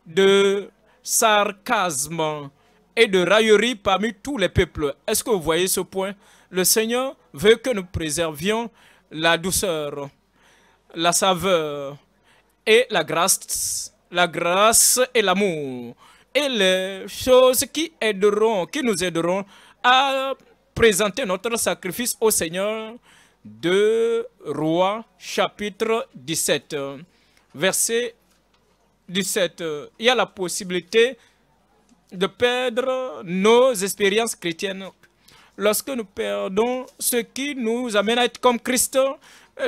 de sarcasme et de raillerie parmi tous les peuples. Est-ce que vous voyez ce point Le Seigneur veut que nous préservions la douceur, la saveur et la grâce, la grâce et l'amour et les choses qui aideront, qui nous aideront à présenter notre sacrifice au Seigneur. de Roi, chapitre 17, verset 17. Il y a la possibilité de perdre nos expériences chrétiennes. Lorsque nous perdons ce qui nous amène à être comme Christ,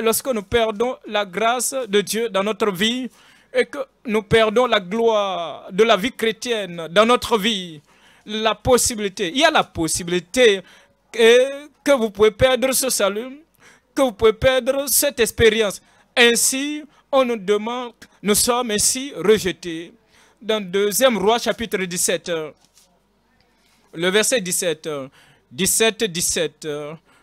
lorsque nous perdons la grâce de Dieu dans notre vie et que nous perdons la gloire de la vie chrétienne dans notre vie, la possibilité, il y a la possibilité que, que vous pouvez perdre ce salut, que vous pouvez perdre cette expérience. Ainsi, on nous demande, nous sommes ainsi rejetés. Dans 2 roi chapitre 17, le verset 17, 17, 17,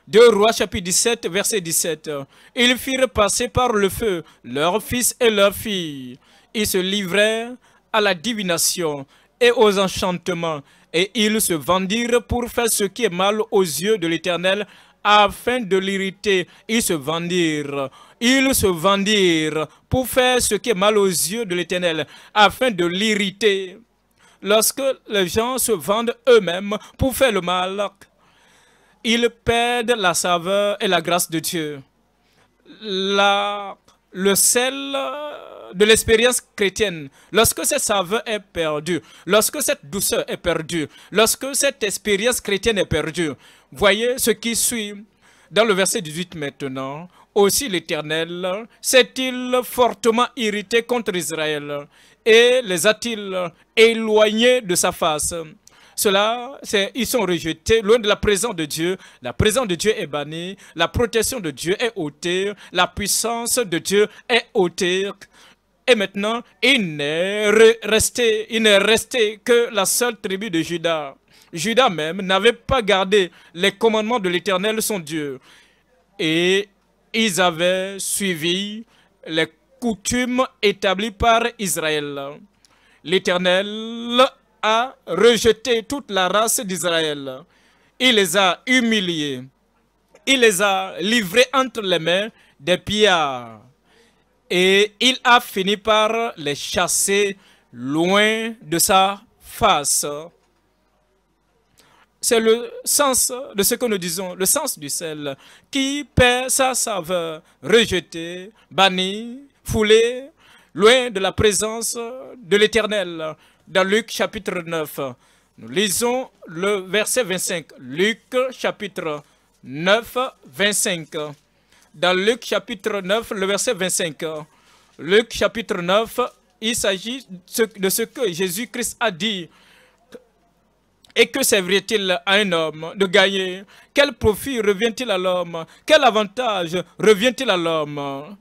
2 Roi, chapitre 17, verset 17. Ils firent passer par le feu leurs fils et leurs filles. Ils se livrèrent à la divination et aux enchantements et ils se vendirent pour faire ce qui est mal aux yeux de l'Éternel, afin de l'irriter. Ils se vendirent, ils se vendirent pour faire ce qui est mal aux yeux de l'Éternel, afin de l'irriter. Lorsque les gens se vendent eux-mêmes pour faire le mal, ils perdent la saveur et la grâce de Dieu. La, le sel de l'expérience chrétienne, lorsque cette saveur est perdue, lorsque cette douceur est perdue, lorsque cette expérience chrétienne est perdue, voyez ce qui suit dans le verset 18 maintenant. Aussi l'Éternel s'est-il fortement irrité contre Israël et les a-t-il éloignés de sa face cela, ils sont rejetés, loin de la présence de Dieu. La présence de Dieu est bannie, la protection de Dieu est ôtée, la puissance de Dieu est ôtée. Et maintenant, il n'est resté, que la seule tribu de Judas. Judas même n'avait pas gardé les commandements de l'Éternel son Dieu. Et ils avaient suivi les coutumes établies par Israël. L'Éternel a rejeté toute la race d'Israël. Il les a humiliés. Il les a livrés entre les mains des pillards et il a fini par les chasser loin de sa face. C'est le sens de ce que nous disons, le sens du sel, qui perd sa saveur, rejeté, banni, foulé, loin de la présence de l'Éternel. Dans Luc chapitre 9, nous lisons le verset 25. Luc chapitre 9, 25 dans Luc chapitre 9, le verset 25. Euh, Luc chapitre 9, il s'agit de ce que Jésus-Christ a dit. Et que servirait-il à un homme de gagner Quel profit revient-il à l'homme Quel avantage revient-il à l'homme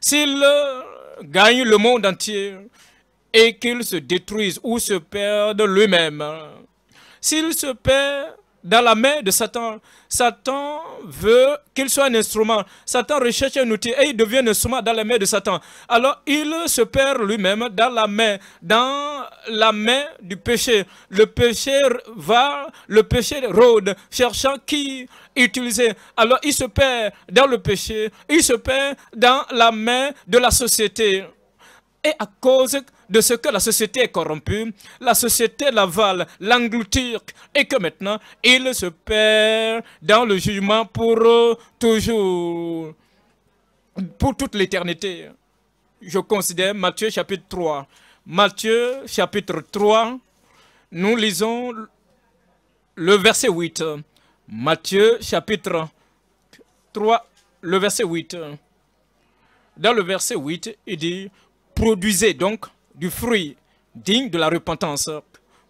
S'il euh, gagne le monde entier et qu'il se détruise ou se perde lui-même, s'il se perd dans la main de Satan. Satan veut qu'il soit un instrument. Satan recherche un outil et il devient un instrument dans la main de Satan. Alors il se perd lui-même dans la main, dans la main du péché. Le péché va, le péché rôde, cherchant qui utiliser. Alors il se perd dans le péché, il se perd dans la main de la société. Et à cause de ce que la société est corrompue, la société l'avale, l'engloutit et que maintenant il se perd dans le jugement pour euh, toujours, pour toute l'éternité. Je considère Matthieu chapitre 3. Matthieu chapitre 3, nous lisons le verset 8. Matthieu chapitre 3, le verset 8. Dans le verset 8, il dit, produisez donc du fruit digne de la repentance.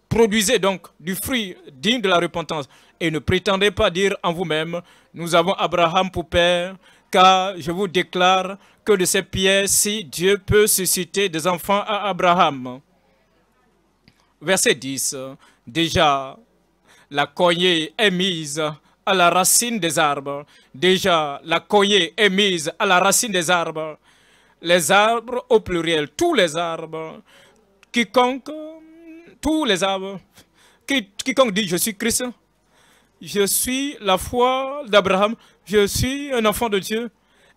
Produisez donc du fruit digne de la repentance. Et ne prétendez pas dire en vous-même, nous avons Abraham pour père, car je vous déclare que de ces pierres, si Dieu peut susciter des enfants à Abraham. Verset 10. Déjà, la cognée est mise à la racine des arbres. Déjà, la cognée est mise à la racine des arbres les arbres au pluriel, tous les arbres, quiconque, tous les arbres, quiconque dit je suis Christ, je suis la foi d'Abraham, je suis un enfant de Dieu,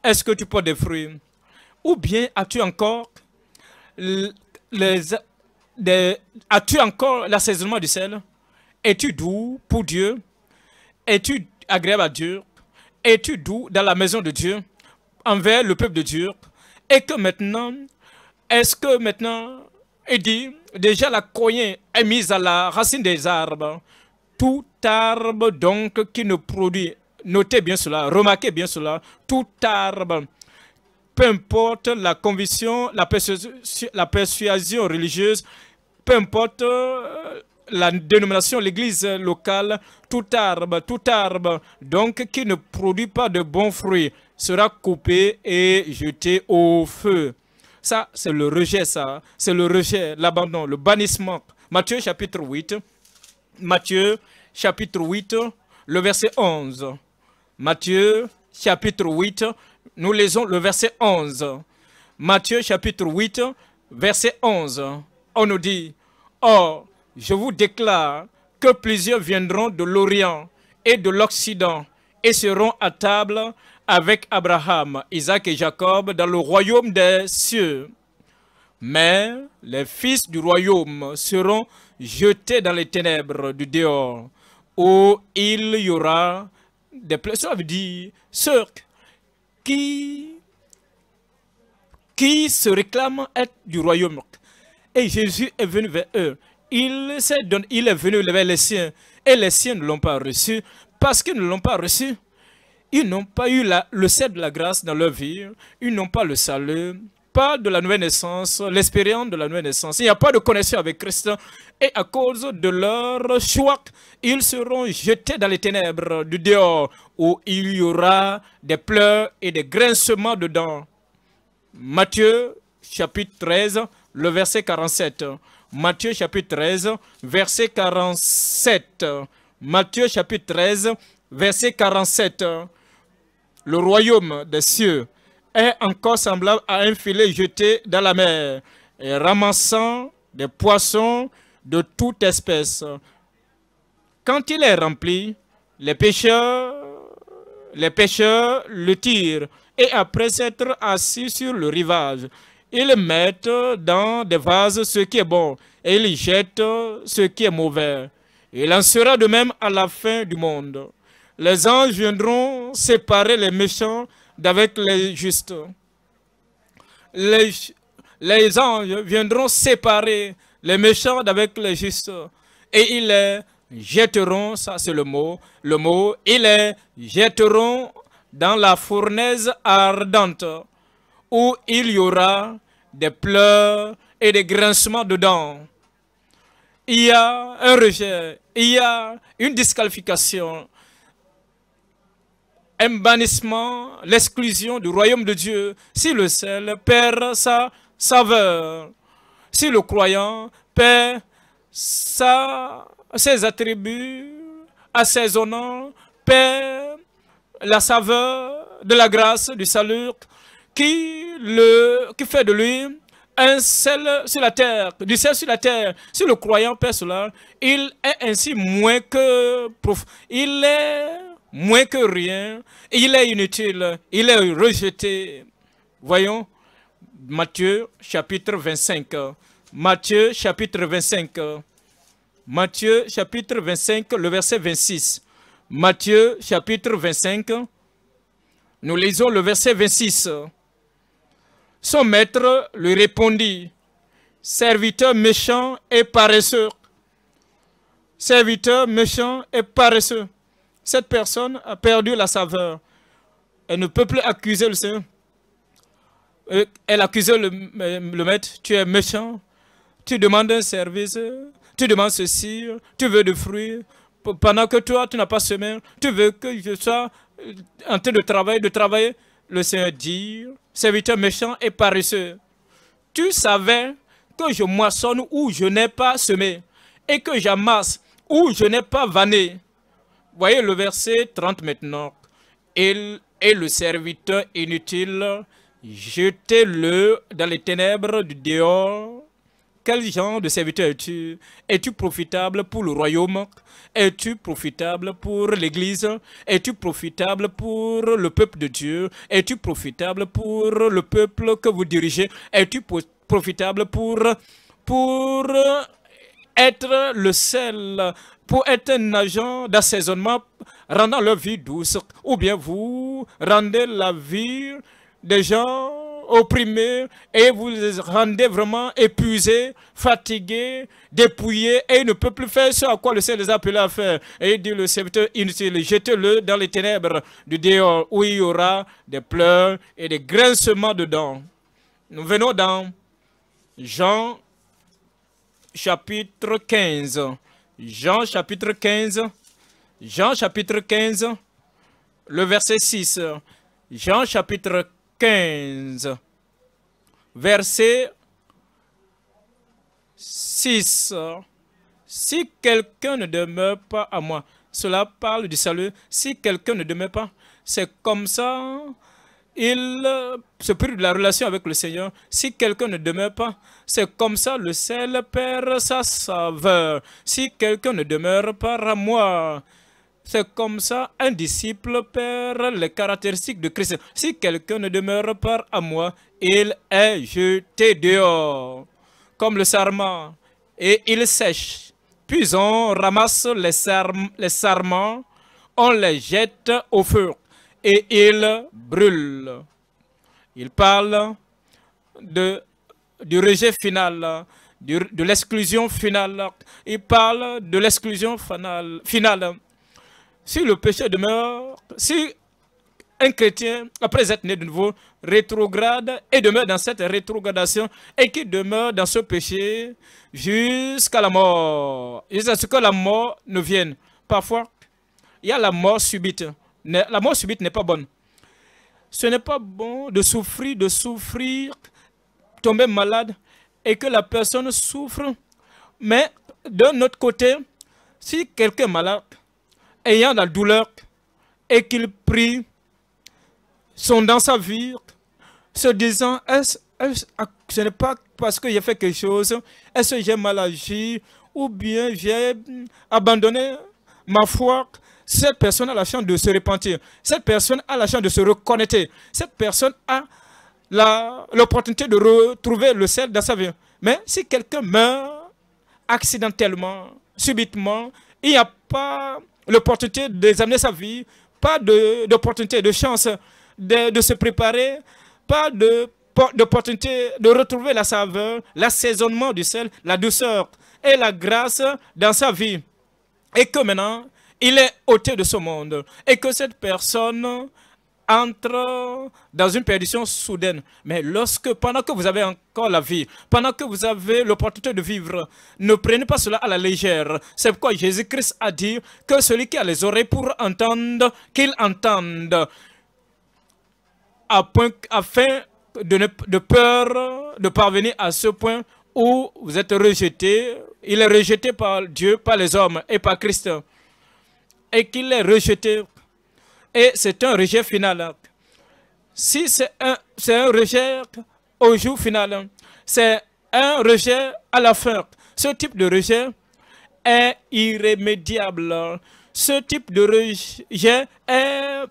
est-ce que tu portes des fruits Ou bien as-tu encore les, as-tu encore l'assaisonnement du sel Es-tu doux pour Dieu Es-tu agréable à Dieu Es-tu doux dans la maison de Dieu envers le peuple de Dieu et que maintenant, est-ce que maintenant, il dit, déjà la croyée est mise à la racine des arbres. Tout arbre donc qui ne produit, notez bien cela, remarquez bien cela, tout arbre, peu importe la conviction, la, persuasion, la persuasion religieuse, peu importe euh, la dénomination, l'église locale, tout arbre, tout arbre, donc qui ne produit pas de bons fruits, sera coupé et jeté au feu. Ça, c'est le rejet, ça. C'est le rejet, l'abandon, le bannissement. Matthieu chapitre 8. Matthieu chapitre 8, le verset 11. Matthieu chapitre 8, nous lisons le verset 11. Matthieu chapitre 8, verset 11. On nous dit, « Or, je vous déclare que plusieurs viendront de l'Orient et de l'Occident et seront à table avec Abraham, Isaac et Jacob dans le royaume des cieux. Mais les fils du royaume seront jetés dans les ténèbres du dehors, où il y aura des pleurs. Ça veut dire ceux qui, qui se réclament être du royaume. Et Jésus est venu vers eux. Il, est, il est venu vers les siens. Et les siens ne l'ont pas reçu parce qu'ils ne l'ont pas reçu ils n'ont pas eu le sel de la grâce dans leur vie, ils n'ont pas le salut, pas de la nouvelle naissance, l'expérience de la nouvelle naissance. Il n'y a pas de connexion avec Christ. Et à cause de leur choix, ils seront jetés dans les ténèbres du dehors, où il y aura des pleurs et des grincements dedans. Matthieu chapitre 13, le verset 47. Matthieu chapitre 13, verset 47. Matthieu chapitre 13, verset 47. Le royaume des cieux est encore semblable à un filet jeté dans la mer, et ramassant des poissons de toute espèce. Quand il est rempli, les pêcheurs, les pêcheurs le tirent, et après s'être assis sur le rivage, ils mettent dans des vases ce qui est bon, et ils jettent ce qui est mauvais. Il en sera de même à la fin du monde. Les anges viendront séparer les méchants d'avec les justes. Les, anges viendront séparer les méchants d'avec les justes. Et ils les jetteront, ça c'est le mot, le mot, ils les jetteront dans la fournaise ardente où il y aura des pleurs et des grincements de dents. Il y a un rejet, il y a une disqualification, un l'exclusion du royaume de Dieu, si le sel perd sa saveur, si le croyant perd ses attributs assaisonnants, perd la saveur de la grâce, du salut, qui, le, qui fait de lui un sel sur la terre, du sel sur la terre. Si le croyant perd cela, il est ainsi moins que... Prof. Il est moins que rien, il est inutile, il est rejeté. Voyons Matthieu chapitre 25. Matthieu chapitre 25. Matthieu chapitre 25, le verset 26. Matthieu chapitre 25. Nous lisons le verset 26. Son maître lui répondit, Serviteur méchant et paresseux. Serviteur méchant et paresseux cette personne a perdu la saveur. Elle ne peut plus accuser le Seigneur. Euh, elle accusait le, euh, maître, tu es méchant, tu demandes un service, tu demandes ceci, tu veux des fruits, pendant que toi, tu n'as pas semé, tu veux que je sois euh, en train de travailler, de travailler. Le Seigneur dit, serviteur méchant et paresseux, tu savais que je moissonne où je n'ai pas semé et que j'amasse où je n'ai pas vanné voyez le verset 30 maintenant. Il est le serviteur inutile, jetez-le dans les ténèbres du dehors. Quel genre de serviteur es-tu Es-tu profitable pour le royaume Es-tu profitable pour l'Église Es-tu profitable pour le peuple de Dieu Es-tu profitable pour le peuple que vous dirigez Es-tu profitable pour, pour être le sel, pour être un agent d'assaisonnement rendant leur vie douce. Ou bien vous rendez la vie des gens opprimés et vous les rendez vraiment épuisés, fatigués, dépouillés et ils ne peuvent plus faire ce à quoi le sel les a appelés à faire. Et il dit le serviteur inutile, jetez-le dans les ténèbres du dehors où il y aura des pleurs et des grincements dedans. Nous venons dans Jean chapitre 15. Jean chapitre 15. Jean chapitre 15. Le verset 6. Jean chapitre 15. Verset 6. Si quelqu'un ne demeure pas à moi, cela parle du salut. Si quelqu'un ne demeure pas, c'est comme ça il euh, se prie de la relation avec le Seigneur. Si quelqu'un ne demeure pas, c'est comme ça le sel perd sa saveur. Si quelqu'un ne demeure pas, à moi, c'est comme ça, un disciple perd les caractéristiques de Christ. Si quelqu'un ne demeure pas à moi, il est jeté dehors, comme le sarment, et il sèche. Puis on ramasse les, les sarments, on les jette au feu et il brûle. Il parle de, du rejet final, de l'exclusion finale. Il parle de l'exclusion finale, Si le péché demeure, si un chrétien, après être né de nouveau, rétrograde et demeure dans cette rétrogradation et qui demeure dans ce péché jusqu'à la mort, jusqu'à ce que la mort ne vienne. Parfois, il y a la mort subite. La mort subite n'est pas bonne. Ce n'est pas bon de souffrir, de souffrir, tomber malade et que la personne souffre. Mais d'un autre côté, si quelqu'un est malade, ayant la douleur, et qu'il prie, son dans sa vie, se disant, est-ce, ah, ce n'est pas parce que j'ai fait quelque chose, est-ce que j'ai mal agi, ou bien j'ai abandonné ma foi, cette personne a la chance de se repentir. Cette personne a la chance de se reconnecter. Cette personne a l'opportunité de retrouver le sel dans sa vie. Mais si quelqu'un meurt accidentellement, subitement, il n'y a pas l'opportunité d'examiner sa vie, pas d'opportunité, de, chance de, se préparer, pas d'opportunité de, de retrouver la saveur, l'assaisonnement du sel, la douceur et la grâce dans sa vie. Et que maintenant, il est ôté de ce monde et que cette personne entre dans une perdition soudaine. Mais lorsque, pendant que vous avez encore la vie, pendant que vous avez l'opportunité de vivre, ne prenez pas cela à la légère. C'est pourquoi Jésus-Christ a dit que celui qui a les oreilles pour entendre, qu'il entende, afin de, ne, de peur de parvenir à ce point où vous êtes rejeté. Il est rejeté par Dieu, par les hommes et par Christ et qu'il est rejeté. Et c'est un rejet final. Si c'est un, rejet au jour final, c'est un rejet à la fin. Ce type de rejet est irrémédiable. Ce type de rejet est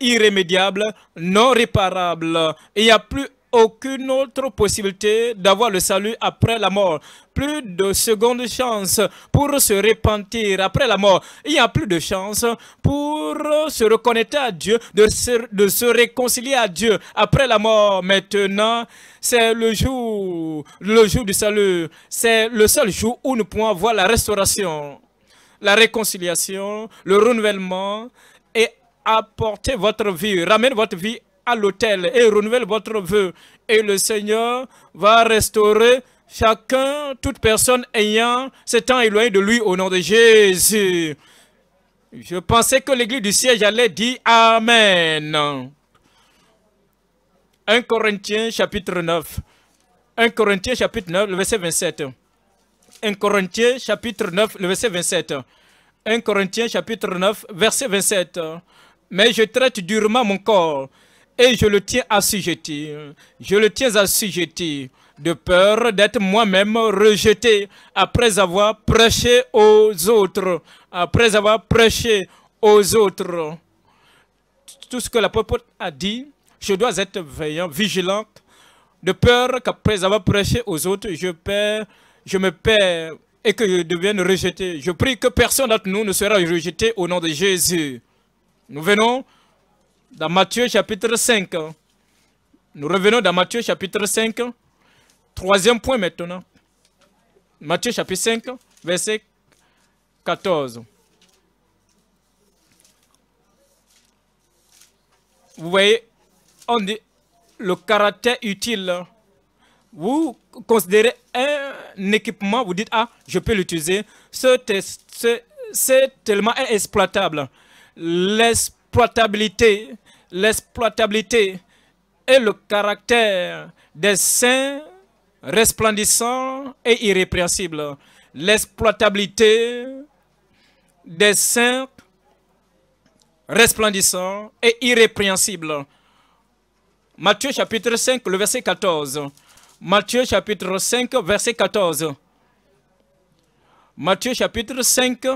irrémédiable, non réparable. Il n'y a plus aucune autre possibilité d'avoir le salut après la mort. Plus de seconde chance pour se repentir après la mort. Il n'y a plus de chance pour se reconnaître à Dieu, de se, de se réconcilier à Dieu après la mort. Maintenant, c'est le jour, le jour du salut. C'est le seul jour où nous pouvons avoir la restauration, la réconciliation, le renouvellement et apporter votre vie, ramener votre vie à l'autel et renouvelle votre vœu. Et le Seigneur va restaurer chacun, toute personne ayant s'étant éloigné de lui au nom de Jésus. Je pensais que l'église du siège allait dire Amen. 1 Corinthiens chapitre 9. 1 Corinthiens chapitre 9, le verset 27. 1 Corinthiens chapitre 9, le verset 27. 1 Corinthiens chapitre 9, verset 27. Mais je traite durement mon corps et je le tiens assujetti. Je le tiens assujetti de peur d'être moi-même rejeté après avoir prêché aux autres. Après avoir prêché aux autres. Tout ce que l'apôtre a dit, je dois être veillant, vigilant, de peur qu'après avoir prêché aux autres, je, je me perds et que je devienne rejeté. Je prie que personne d'entre nous ne sera rejeté au nom de Jésus. Nous venons dans Matthieu chapitre 5. Hein. Nous revenons dans Matthieu chapitre 5. Hein. Troisième point maintenant. Matthieu chapitre 5, hein, verset 14. Vous voyez, on dit le caractère utile. Vous considérez un équipement, vous dites, ah, je peux l'utiliser. C'est tellement exploitable. L'exploitabilité, l'exploitabilité et le caractère des saints resplendissants et irrépréhensibles. L'exploitabilité des saints resplendissants et irrépréhensibles. Matthieu chapitre 5, le verset 14. Matthieu chapitre 5, verset 14. Matthieu chapitre 5,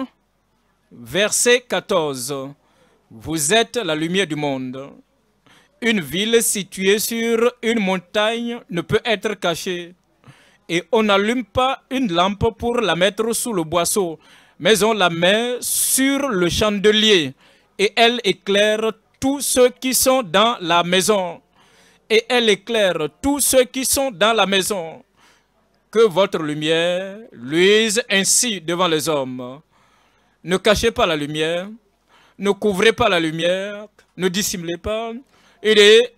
verset 14. Vous êtes la lumière du monde. Une ville située sur une montagne ne peut être cachée. Et on n'allume pas une lampe pour la mettre sous le boisseau, mais on la met sur le chandelier. Et elle éclaire tous ceux qui sont dans la maison. Et elle éclaire tous ceux qui sont dans la maison. Que votre lumière luise ainsi devant les hommes. Ne cachez pas la lumière, ne couvrez pas la lumière, ne dissimulez pas. Il est,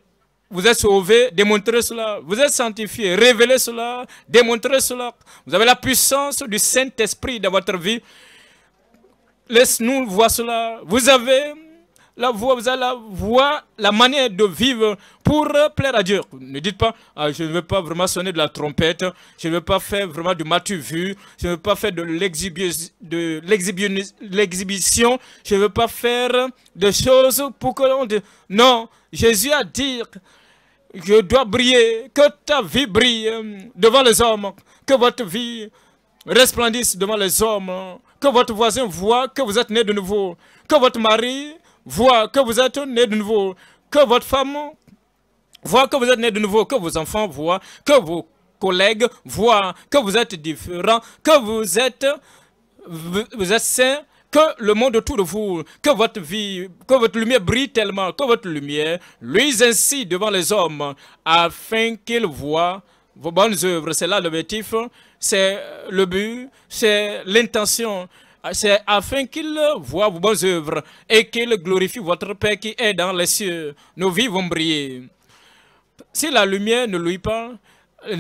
vous êtes sauvé, démontrez cela. Vous êtes sanctifié, révélez cela, démontrez cela. Vous avez la puissance du Saint-Esprit dans votre vie. Laisse-nous voir cela. Vous avez la voix, vous allez la voix, la manière de vivre pour plaire à Dieu. Ne dites pas, ah, je ne veux pas vraiment sonner de la trompette, je ne veux pas faire vraiment du matu vu, je ne veux pas faire de l'exhibition, je ne veux pas faire de choses pour que l'on... Non, Jésus a dit, je dois briller, que ta vie brille euh, devant les hommes, que votre vie resplendisse devant les hommes, que votre voisin voit que vous êtes né de nouveau, que votre mari voit que vous êtes né de nouveau, que votre femme voit que vous êtes né de nouveau, que vos enfants voient, que vos collègues voient, que vous êtes différent, que vous êtes, vous êtes saint, que le monde autour de vous, que votre vie, que votre lumière brille tellement, que votre lumière luise ainsi devant les hommes, afin qu'ils voient vos bonnes œuvres. C'est là l'objectif, c'est le but, c'est l'intention, ah, c'est afin qu'ils voient vos bonnes œuvres et qu'il glorifie votre Père qui est dans les cieux. Nos vies vont briller. Si la lumière ne luit pas,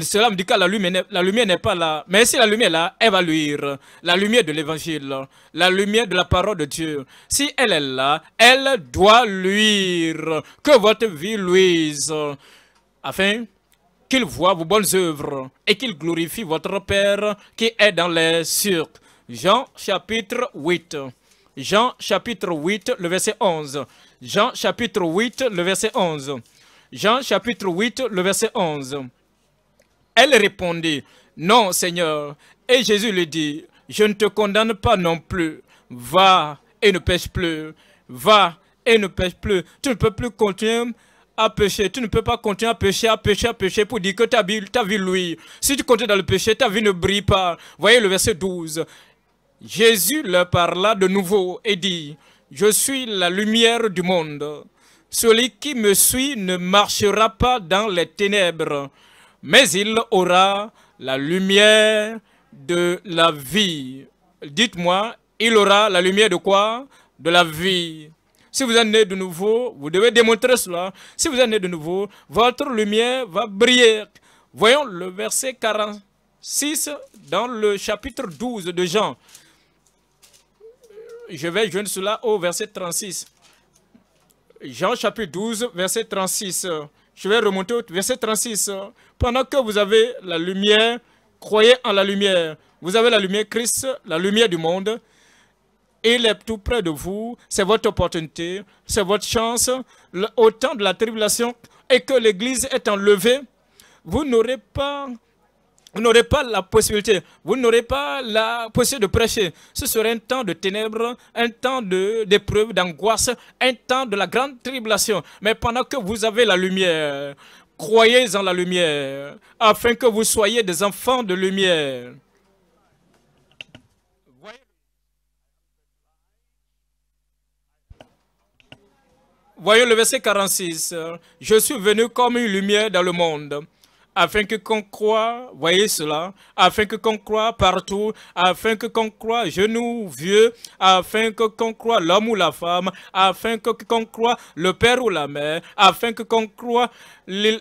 cela me dit que la lumière n'est pas là. Mais si la lumière est là, elle va luire. La lumière de l'évangile, la lumière de la parole de Dieu. Si elle est là, elle doit luire. Que votre vie luise. Afin qu'il voient vos bonnes œuvres et qu'il glorifie votre Père qui est dans les cieux. Jean chapitre 8. Jean chapitre 8, le verset 11. Jean chapitre 8, le verset 11. Jean chapitre 8, le verset 11. Elle répondit, non Seigneur. Et Jésus lui dit, je ne te condamne pas non plus. Va et ne pêche plus. Va et ne pêche plus. Tu ne peux plus continuer à pécher. Tu ne peux pas continuer à pêcher à pêcher à pêcher pour dire que ta vie, ta vie lui. Si tu continues dans le péché, ta vie ne brille pas. Voyez le verset 12. Jésus leur parla de nouveau et dit, Je suis la lumière du monde. Celui qui me suit ne marchera pas dans les ténèbres, mais il aura la lumière de la vie. Dites-moi, il aura la lumière de quoi De la vie. Si vous êtes né de nouveau, vous devez démontrer cela. Si vous êtes né de nouveau, votre lumière va briller. Voyons le verset 46 dans le chapitre 12 de Jean. Je vais joindre cela au verset 36. Jean chapitre 12, verset 36. Je vais remonter au verset 36. Pendant que vous avez la lumière, croyez en la lumière. Vous avez la lumière Christ, la lumière du monde. Il est tout près de vous. C'est votre opportunité, c'est votre chance. au temps de la tribulation et que l'Église est enlevée, vous n'aurez pas vous n'aurez pas la possibilité, vous n'aurez pas la possibilité de prêcher. Ce serait un temps de ténèbres, un temps d'épreuves, d'angoisse, un temps de la grande tribulation. Mais pendant que vous avez la lumière, croyez en la lumière, afin que vous soyez des enfants de lumière. Voyons le verset 46. Je suis venu comme une lumière dans le monde afin que qu'on croit, voyez cela, afin que qu'on croit partout, afin que qu'on croit genou, vieux, afin que qu'on croit l'homme ou la femme, afin que qu'on croit le père ou la mère, afin que qu'on croit le,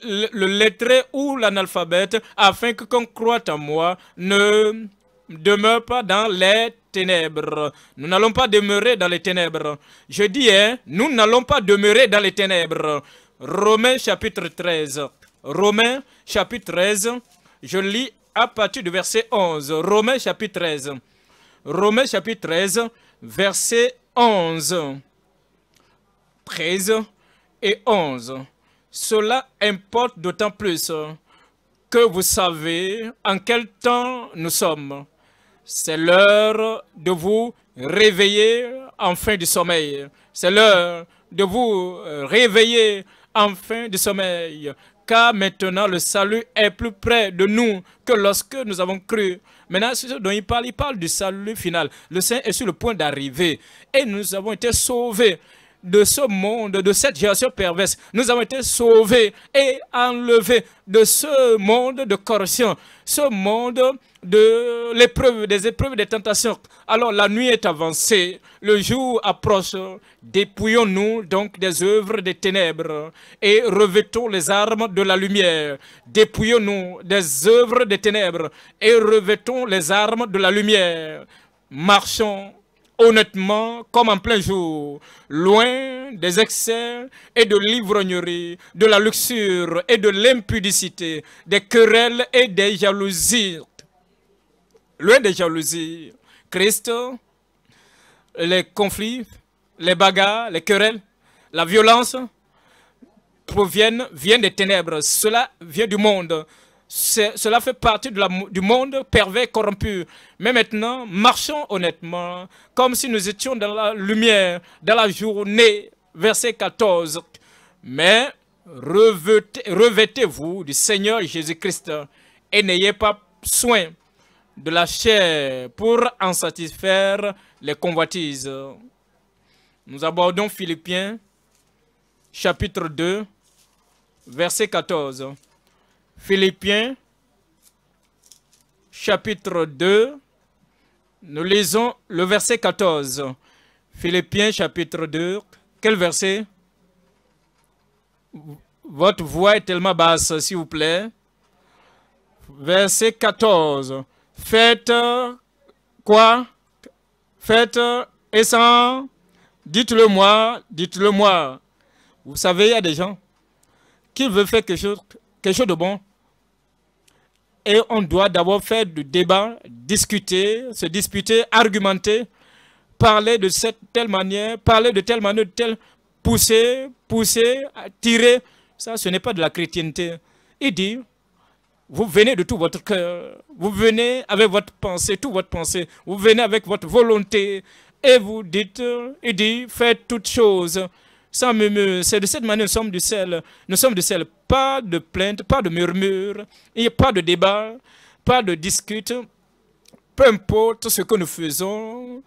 lettré ou l'analphabète, afin que qu'on croit en moi, ne demeure pas dans les ténèbres. Nous n'allons pas demeurer dans les ténèbres. Je dis, hein, nous n'allons pas demeurer dans les ténèbres. Romains chapitre 13. Romains chapitre 13, je lis à partir du verset 11. Romains chapitre 13. Romains chapitre 13, verset 11. 13 et 11. Cela importe d'autant plus que vous savez en quel temps nous sommes. C'est l'heure de vous réveiller en fin du sommeil. C'est l'heure de vous réveiller en fin du sommeil car maintenant le salut est plus près de nous que lorsque nous avons cru. Maintenant, ce dont il parle, il parle du salut final. Le Saint est sur le point d'arriver et nous avons été sauvés de ce monde, de cette génération perverse. Nous avons été sauvés et enlevés de ce monde de corruption, ce monde de l'épreuve, des épreuves, des tentations. Alors la nuit est avancée, le jour approche. Dépouillons-nous donc des œuvres des ténèbres et revêtons les armes de la lumière. Dépouillons-nous des œuvres des ténèbres et revêtons les armes de la lumière. Marchons honnêtement, comme en plein jour, loin des excès et de l'ivrognerie, de la luxure et de l'impudicité, des querelles et des jalousies. Loin des jalousies, Christ, les conflits, les bagarres, les querelles, la violence proviennent, viennent des ténèbres. Cela vient du monde cela fait partie de du monde pervers corrompu. Mais maintenant, marchons honnêtement, comme si nous étions dans la lumière, dans la journée, verset 14. Mais revêtez-vous du Seigneur Jésus-Christ et n'ayez pas soin de la chair pour en satisfaire les convoitises. Nous abordons Philippiens, chapitre 2, verset 14. Philippiens chapitre 2, nous lisons le verset 14. Philippiens chapitre 2, quel verset Votre voix est tellement basse, s'il vous plaît. Verset 14. Faites quoi Faites et sans Dites-le moi, dites-le moi. Vous savez, il y a des gens qui veulent faire quelque chose, quelque chose de bon, et on doit d'abord faire du débat, discuter, se disputer, argumenter, parler de cette telle manière, parler de telle manière, de telle, pousser, pousser, tirer. Ça, ce n'est pas de la chrétienté. Il dit, vous venez de tout votre cœur, vous venez avec votre pensée, tout votre pensée, vous venez avec votre volonté, et vous dites, il dit, faites toutes choses c'est de cette manière nous sommes du sel. Nous sommes du sel. Pas de plainte, pas de murmure, et pas de débat, pas de discute. Peu importe ce que nous faisons,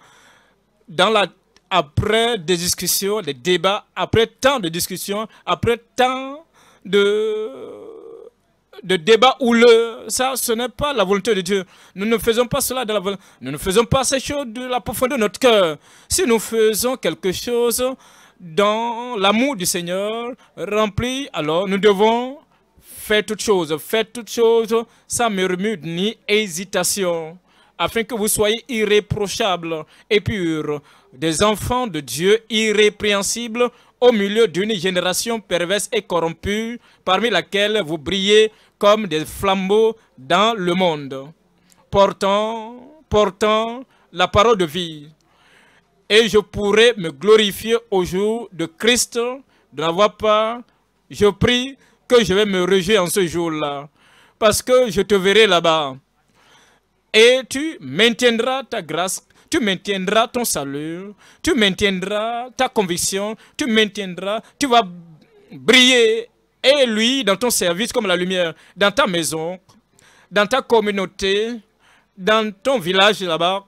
dans la, après des discussions, des débats, après tant de discussions, après tant de de houleux. Ça, ce n'est pas la volonté de Dieu. Nous ne faisons pas cela de la Nous ne faisons pas ces choses de la profondeur de notre cœur. Si nous faisons quelque chose dans l'amour du Seigneur rempli, alors nous devons faire toute chose, faire toute chose sans murmure ni hésitation, afin que vous soyez irréprochables et purs, des enfants de Dieu irrépréhensibles au milieu d'une génération perverse et corrompue, parmi laquelle vous brillez comme des flambeaux dans le monde, portant, portant la parole de vie et je pourrai me glorifier au jour de Christ de voix pas, je prie que je vais me rejeter en ce jour-là, parce que je te verrai là-bas. Et tu maintiendras ta grâce, tu maintiendras ton salut, tu maintiendras ta conviction, tu maintiendras, tu vas briller, et lui, dans ton service comme la lumière, dans ta maison, dans ta communauté, dans ton village là-bas,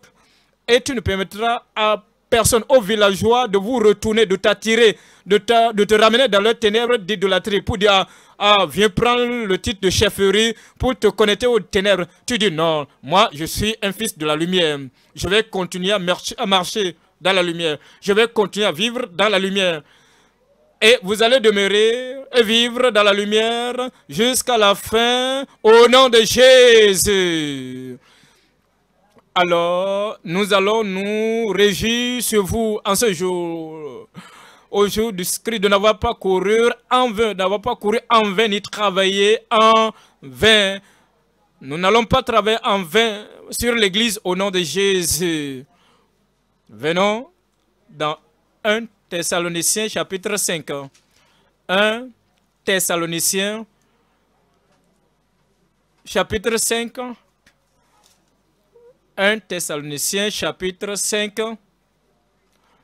et tu nous permettras à personne, aux villageois, de vous retourner, de t'attirer, de, te ramener dans leurs ténèbres d'idolâtrie pour dire, ah, ah, viens prendre le titre de chefferie pour te connecter aux ténèbres. Tu dis, non, moi, je suis un fils de la lumière. Je vais continuer à marcher dans la lumière. Je vais continuer à vivre dans la lumière. Et vous allez demeurer et vivre dans la lumière jusqu'à la fin au nom de Jésus. Alors, nous allons nous régir sur vous en ce jour, au jour du script, de n'avoir pas couru en vain, n'avoir pas couru en vain, ni travaillé en vain. Nous n'allons pas travailler en vain sur l'Église au nom de Jésus. Venons dans 1 Thessaloniciens chapitre 5. 1 Thessaloniciens chapitre 5. 1 Thessaloniciens chapitre 5.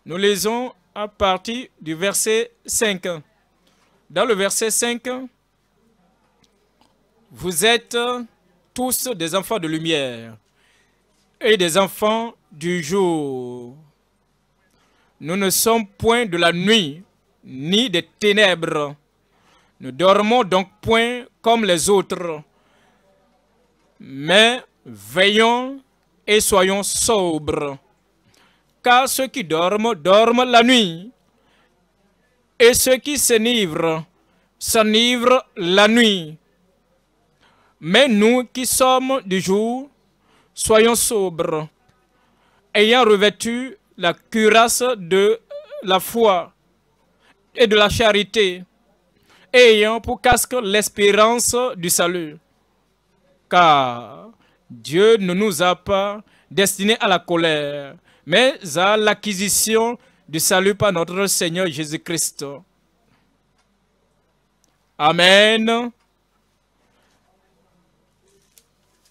Nous lisons à partir du verset 5. Dans le verset 5, vous êtes tous des enfants de lumière et des enfants du jour. Nous ne sommes point de la nuit ni des ténèbres. Nous dormons donc point comme les autres, mais veillons et soyons sobres. Car ceux qui dorment, dorment la nuit, et ceux qui s'enivrent, s'enivrent la nuit. Mais nous qui sommes du jour, soyons sobres, ayant revêtu la cuirasse de la foi et de la charité, ayant pour casque l'espérance du salut. Car Dieu ne nous a pas destinés à la colère, mais à l'acquisition du salut par notre Seigneur Jésus-Christ. Amen.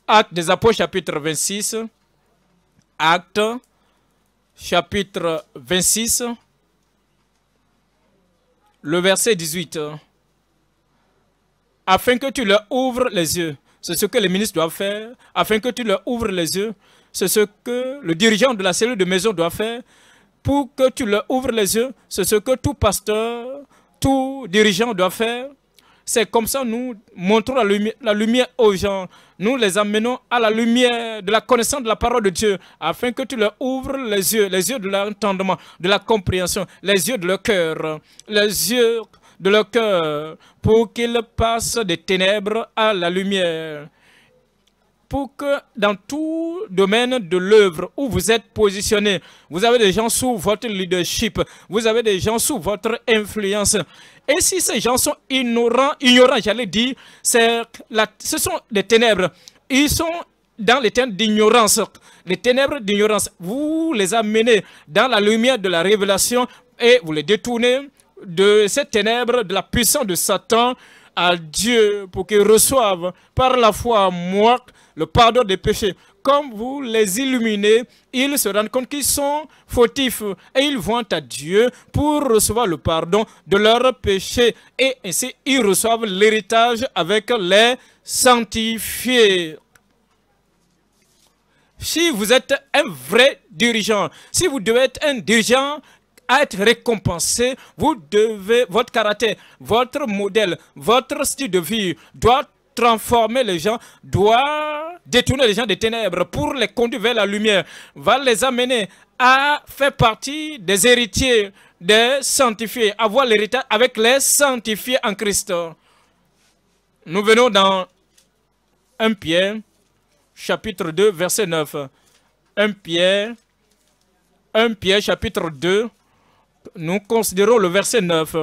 Acte des Apôtres, chapitre 26. Acte, chapitre 26. Le verset 18. Afin que tu leur ouvres les yeux c'est ce que les ministres doivent faire afin que tu leur ouvres les yeux. C'est ce que le dirigeant de la cellule de maison doit faire pour que tu leur ouvres les yeux. C'est ce que tout pasteur, tout dirigeant doit faire. C'est comme ça nous montrons la lumière, aux gens. Nous les amenons à la lumière de la connaissance de la parole de Dieu afin que tu leur ouvres les yeux, les yeux de l'entendement, de la compréhension, les yeux de leur cœur, les yeux de leur cœur pour qu'ils passent des ténèbres à la lumière. Pour que dans tout domaine de l'œuvre où vous êtes positionné, vous avez des gens sous votre leadership, vous avez des gens sous votre influence. Et si ces gens sont ignorants, ignorant j'allais dire, la, ce sont des ténèbres. Ils sont dans les d'ignorance. Les ténèbres d'ignorance, vous les amenez dans la lumière de la révélation et vous les détournez de ces ténèbres, de la puissance de Satan à Dieu pour qu'ils reçoivent par la foi moi le pardon des péchés. Comme vous les illuminez, ils se rendent compte qu'ils sont fautifs et ils vont à Dieu pour recevoir le pardon de leurs péchés et ainsi ils reçoivent l'héritage avec les sanctifiés. Si vous êtes un vrai dirigeant, si vous devez être un dirigeant être récompensé, vous devez, votre caractère, votre modèle, votre style de vie doit transformer les gens, doit détourner les gens des ténèbres pour les conduire vers la lumière, va les amener à faire partie des héritiers, des sanctifiés, avoir l'héritage avec les sanctifiés en Christ. Nous venons dans 1 Pierre, chapitre 2, verset 9. 1 Pierre, 1 Pierre, chapitre 2, nous considérons le verset 9.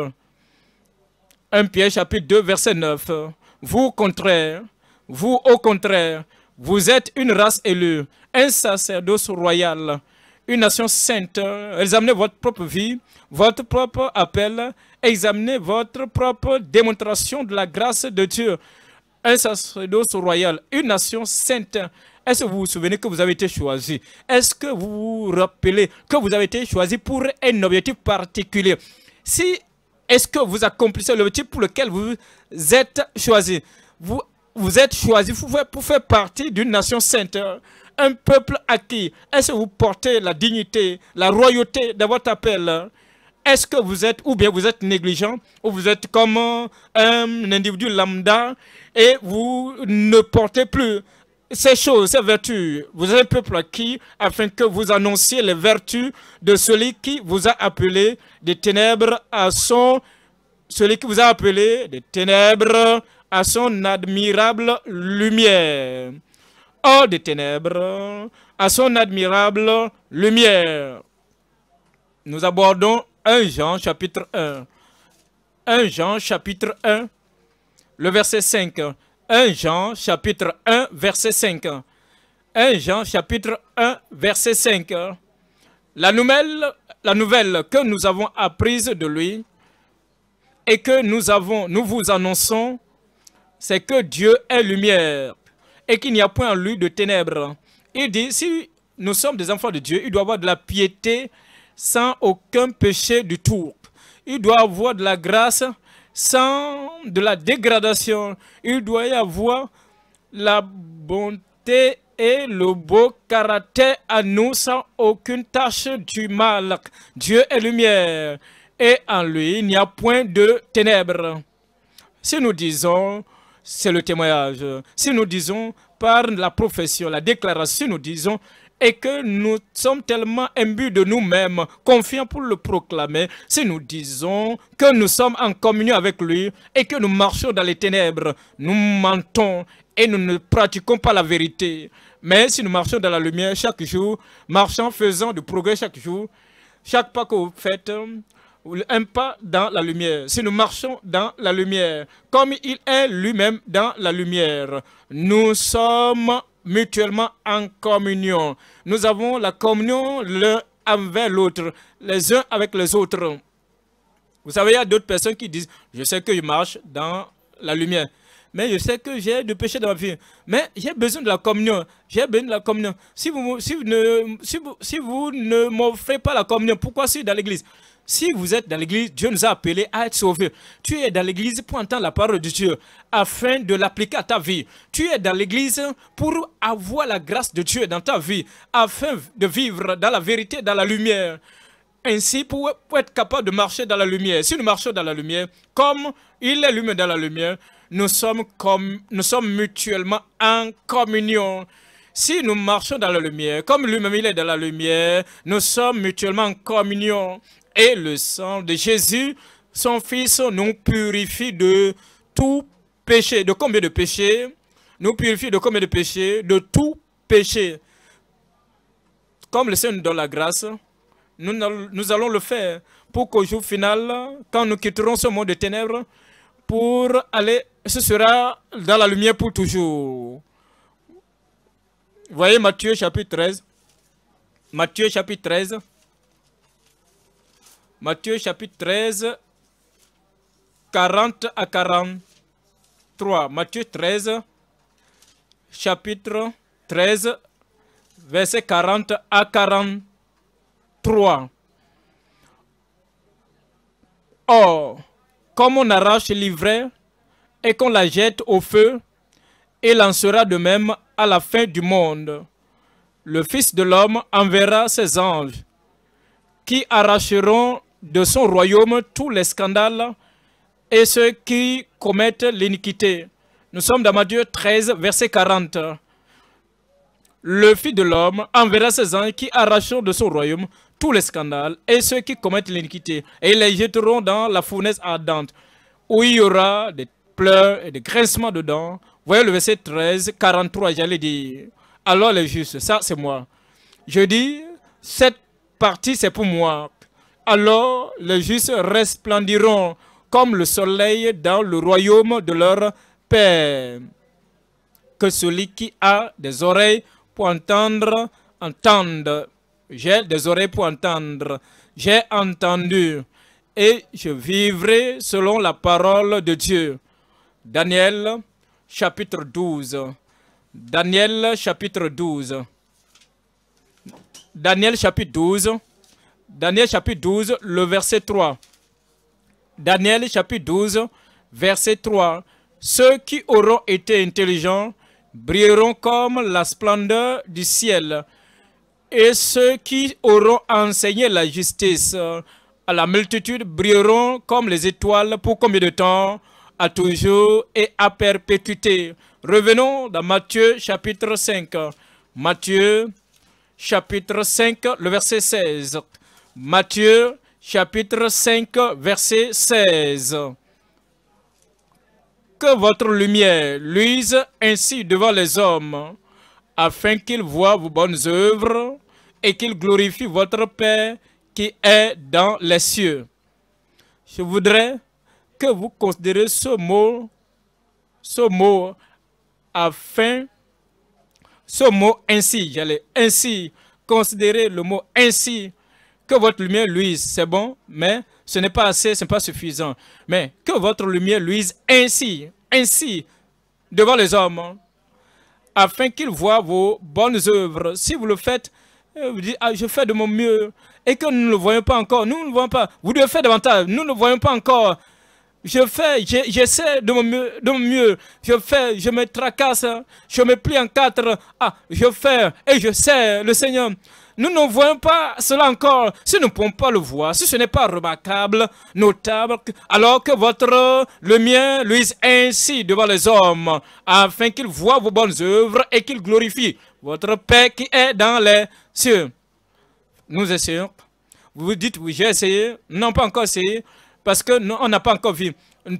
1 Pierre chapitre 2 verset 9. Vous contraire, vous au contraire, vous êtes une race élue, un sacerdoce royal, une nation sainte. Examinez votre propre vie, votre propre appel, examinez votre propre démonstration de la grâce de Dieu. Un sacerdoce royal, une nation sainte, est-ce que vous vous souvenez que vous avez été choisi Est-ce que vous vous rappelez que vous avez été choisi pour un objectif particulier Si est-ce que vous accomplissez l'objectif pour lequel vous êtes choisi vous, vous êtes choisi pour faire, partie d'une nation sainte, un peuple acquis. Est-ce que vous portez la dignité, la royauté de votre appel Est-ce que vous êtes, ou bien vous êtes négligent, ou vous êtes comme euh, un individu lambda et vous ne portez plus ces choses, ces vertus. Vous êtes un peuple qui, afin que vous annonciez les vertus de celui qui vous a appelé des ténèbres à son, celui qui vous a appelé des ténèbres à son admirable lumière. Or, des ténèbres, à son admirable lumière. Nous abordons 1 Jean chapitre 1. 1 Jean chapitre 1, le verset 5. 1 Jean chapitre 1 verset 5. 1 Jean chapitre 1 verset 5. La nouvelle, la nouvelle que nous avons apprise de lui et que nous, nous vous annonçons, c'est que Dieu est lumière et qu'il n'y a point en lui de ténèbres. Il dit, si nous sommes des enfants de Dieu, il doit avoir de la piété sans aucun péché du tout. Il doit avoir de la grâce sans de la dégradation. Il doit y avoir la bonté et le beau caractère à nous sans aucune tâche du mal. Dieu est lumière et en lui il n'y a point de ténèbres. Si nous disons, c'est le témoignage. Si nous disons par la profession, la déclaration, nous disons, et que nous sommes tellement imbus de nous-mêmes, confiants pour le proclamer, si nous disons que nous sommes en communion avec lui et que nous marchons dans les ténèbres, nous mentons et nous ne pratiquons pas la vérité. Mais si nous marchons dans la lumière chaque jour, marchant, faisant du progrès chaque jour, chaque pas que vous faites, un pas dans la lumière. Si nous marchons dans la lumière, comme il est lui-même dans la lumière, nous sommes mutuellement en communion. Nous avons la communion l'un avec l'autre, les uns avec les autres. Vous savez, il y a d'autres personnes qui disent, je sais que je marche dans la lumière, mais je sais que j'ai des péchés dans ma vie, mais j'ai besoin de la communion, j'ai besoin de la communion. Si vous, ne, si vous, ne m'offrez pas la communion, pourquoi suis je dans l'église si vous êtes dans l'église, Dieu nous a appelés à être sauvés. Tu es dans l'église pour entendre la parole de Dieu afin de l'appliquer à ta vie. Tu es dans l'église pour avoir la grâce de Dieu dans ta vie afin de vivre dans la vérité, dans la lumière. Ainsi, pour, être capable de marcher dans la lumière. Si nous marchons dans la lumière, comme il est lui-même dans la lumière, nous sommes, comme, nous sommes mutuellement en communion. Si nous marchons dans la lumière, comme lui-même il est dans la lumière, nous sommes mutuellement en communion et le sang de Jésus, son Fils, nous purifie de tout péché. De combien de péchés Nous purifie de combien de péchés De tout péché. Comme le Seigneur nous donne la grâce, nous, nous allons le faire pour qu'au jour final, quand nous quitterons ce monde de ténèbres, pour aller, ce sera dans la lumière pour toujours. Voyez Matthieu chapitre 13. Matthieu chapitre 13. Matthieu chapitre 13, 40 à 43. Matthieu 13, chapitre 13, verset 40 à 43. Or, comme on arrache l'ivraie et qu'on la jette au feu, il en sera de même à la fin du monde. Le Fils de l'homme enverra ses anges qui arracheront de son royaume tous les scandales et ceux qui commettent l'iniquité. Nous sommes dans Matthieu 13, verset 40. Le Fils de l'homme enverra ses anges qui arracheront de son royaume tous les scandales et ceux qui commettent l'iniquité, et les jetteront dans la fournaise ardente, où il y aura des pleurs et des grincements dedans. Voyez le verset 13, 43, j'allais dire. Alors les justes, ça c'est moi. Je dis, cette partie c'est pour moi, alors les justes resplendiront comme le soleil dans le royaume de leur Père. Que celui qui a des oreilles pour entendre, entende. J'ai des oreilles pour entendre. J'ai entendu et je vivrai selon la parole de Dieu. Daniel chapitre 12. Daniel chapitre 12. Daniel chapitre 12. Daniel chapitre 12, le verset 3. Daniel chapitre 12, verset 3. Ceux qui auront été intelligents brilleront comme la splendeur du ciel, et ceux qui auront enseigné la justice à la multitude brilleront comme les étoiles pour combien de temps À toujours et à perpétuité. Revenons dans Matthieu chapitre 5. Matthieu chapitre 5, le verset 16. Matthieu chapitre 5, verset 16. Que votre lumière luise ainsi devant les hommes, afin qu'ils voient vos bonnes œuvres et qu'ils glorifient votre Père qui est dans les cieux. Je voudrais que vous considérez ce mot, ce mot afin, ce mot ainsi, j'allais ainsi, considérer le mot ainsi que votre lumière luise, c'est bon, mais ce n'est pas assez, ce n'est pas suffisant. Mais que votre lumière luise ainsi, ainsi, devant les hommes, afin qu'ils voient vos bonnes œuvres. Si vous le faites, euh, vous dites, ah, je fais de mon mieux, et que nous ne le voyons pas encore, nous ne le voyons pas, vous devez faire davantage, nous ne le voyons pas encore. Je fais, j'essaie de, mon mieux, de mon mieux, je fais, je me tracasse, je me plie en quatre, ah, je fais et je sais, le Seigneur, nous ne voyons pas cela encore. Si nous ne pouvons pas le voir, si ce n'est pas remarquable, notable, alors que votre, le mien, luise ainsi devant les hommes, afin qu'ils voient vos bonnes œuvres et qu'ils glorifient votre Père qui est dans les cieux. Nous essayons. Vous vous dites, oui, j'ai essayé. Non, pas encore essayé, parce que nous, on n'a pas encore vu.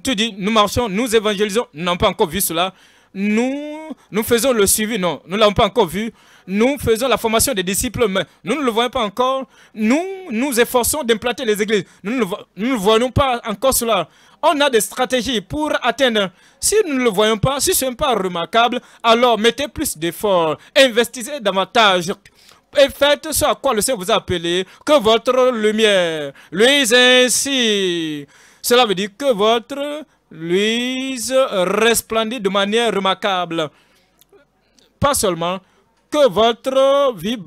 Tu dis, nous marchons, nous évangélisons, n'avons pas encore vu cela. Nous, nous faisons le suivi, non, nous ne l'avons pas encore vu nous faisons la formation des disciples, mais nous ne le voyons pas encore. Nous nous efforçons d'implanter les églises. Nous ne, nous voyons pas encore cela. On a des stratégies pour atteindre. Si nous ne le voyons pas, si ce n'est pas remarquable, alors mettez plus d'efforts, investissez davantage et faites ce à quoi le Seigneur vous a appelé, que votre lumière luise ainsi. Cela veut dire que votre luise resplendit de manière remarquable. Pas seulement, que votre vie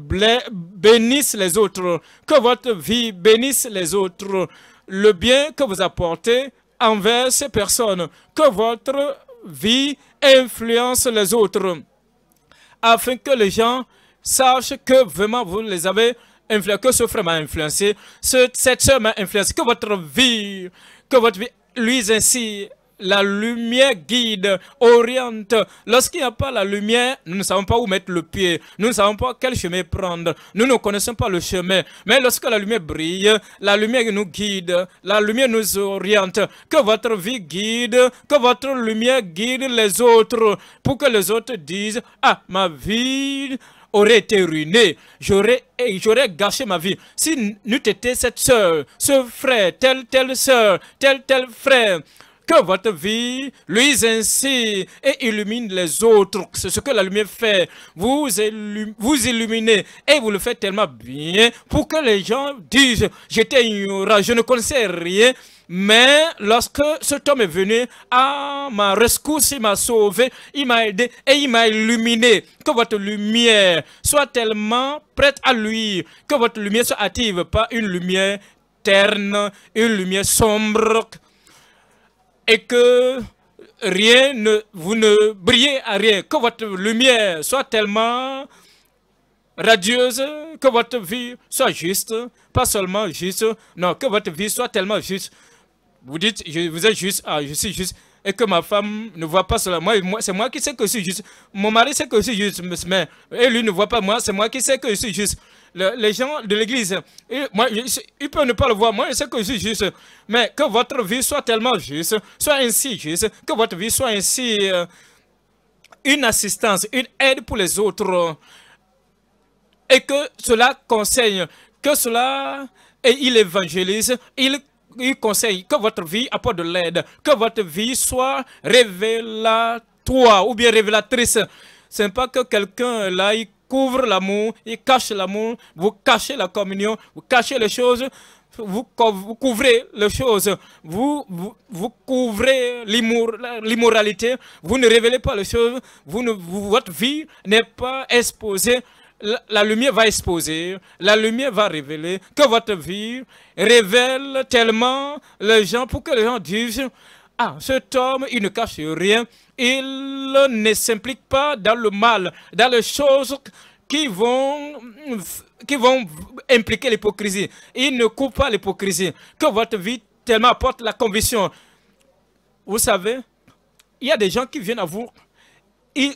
bénisse les autres, que votre vie bénisse les autres, le bien que vous apportez envers ces personnes, que votre vie influence les autres, afin que les gens sachent que vraiment vous les avez influencés, que ce frère m'a influencé, cette soeur m'a influencé, que votre vie, que votre vie lui ainsi la lumière guide, oriente. Lorsqu'il n'y a pas la lumière, nous ne savons pas où mettre le pied. Nous ne savons pas quel chemin prendre. Nous ne connaissons pas le chemin. Mais lorsque la lumière brille, la lumière nous guide, la lumière nous oriente. Que votre vie guide, que votre lumière guide les autres. Pour que les autres disent, ah, ma vie aurait été ruinée, J'aurais eh, j'aurais gâché ma vie. Si n'eût été cette soeur, ce frère, telle telle soeur, tel tel frère, que votre vie luise ainsi et illumine les autres. C'est ce que la lumière fait. Vous, vous illuminez et vous le faites tellement bien pour que les gens disent « j'étais ignorant, je ne connaissais rien ». Mais lorsque ce homme est venu à ma rescousse, il m'a sauvé, il m'a aidé et il m'a illuminé. Que votre lumière soit tellement prête à lui, que votre lumière soit active, pas une lumière terne, une lumière sombre, et que rien ne, vous ne brillez à rien, que votre lumière soit tellement radieuse, que votre vie soit juste, pas seulement juste, non, que votre vie soit tellement juste. Vous dites, je, vous êtes juste, ah, je suis juste, et que ma femme ne voit pas cela. Moi, moi c'est moi qui sais que je suis juste. Mon mari sait que je suis juste, mais et lui ne voit pas moi, c'est moi qui sais que je suis juste les gens de l'église, ils, peuvent ne pas le voir. Moi, je sais que je suis juste. Mais que votre vie soit tellement juste, soit ainsi juste, que votre vie soit ainsi euh, une assistance, une aide pour les autres. Euh, et que cela conseille, que cela... Et il évangélise, il il conseille que votre vie apporte de l'aide, que votre vie soit révélatoire ou bien révélatrice. Ce n'est pas que quelqu'un là, couvre l'amour, il cache l'amour, vous cachez la communion, vous cachez les choses, vous, couvrez les choses, vous, vous, couvrez l'immoralité, vous ne révélez pas les choses, votre vie n'est pas exposée la lumière va exposer, la lumière va révéler, que votre vie révèle tellement les gens pour que les gens disent ah, cet homme, il ne cache rien, il ne s'implique pas dans le mal, dans les choses qui vont, qui vont impliquer l'hypocrisie. Il ne coupe pas l'hypocrisie. Que votre vie tellement apporte la conviction. Vous savez, il y a des gens qui viennent à vous,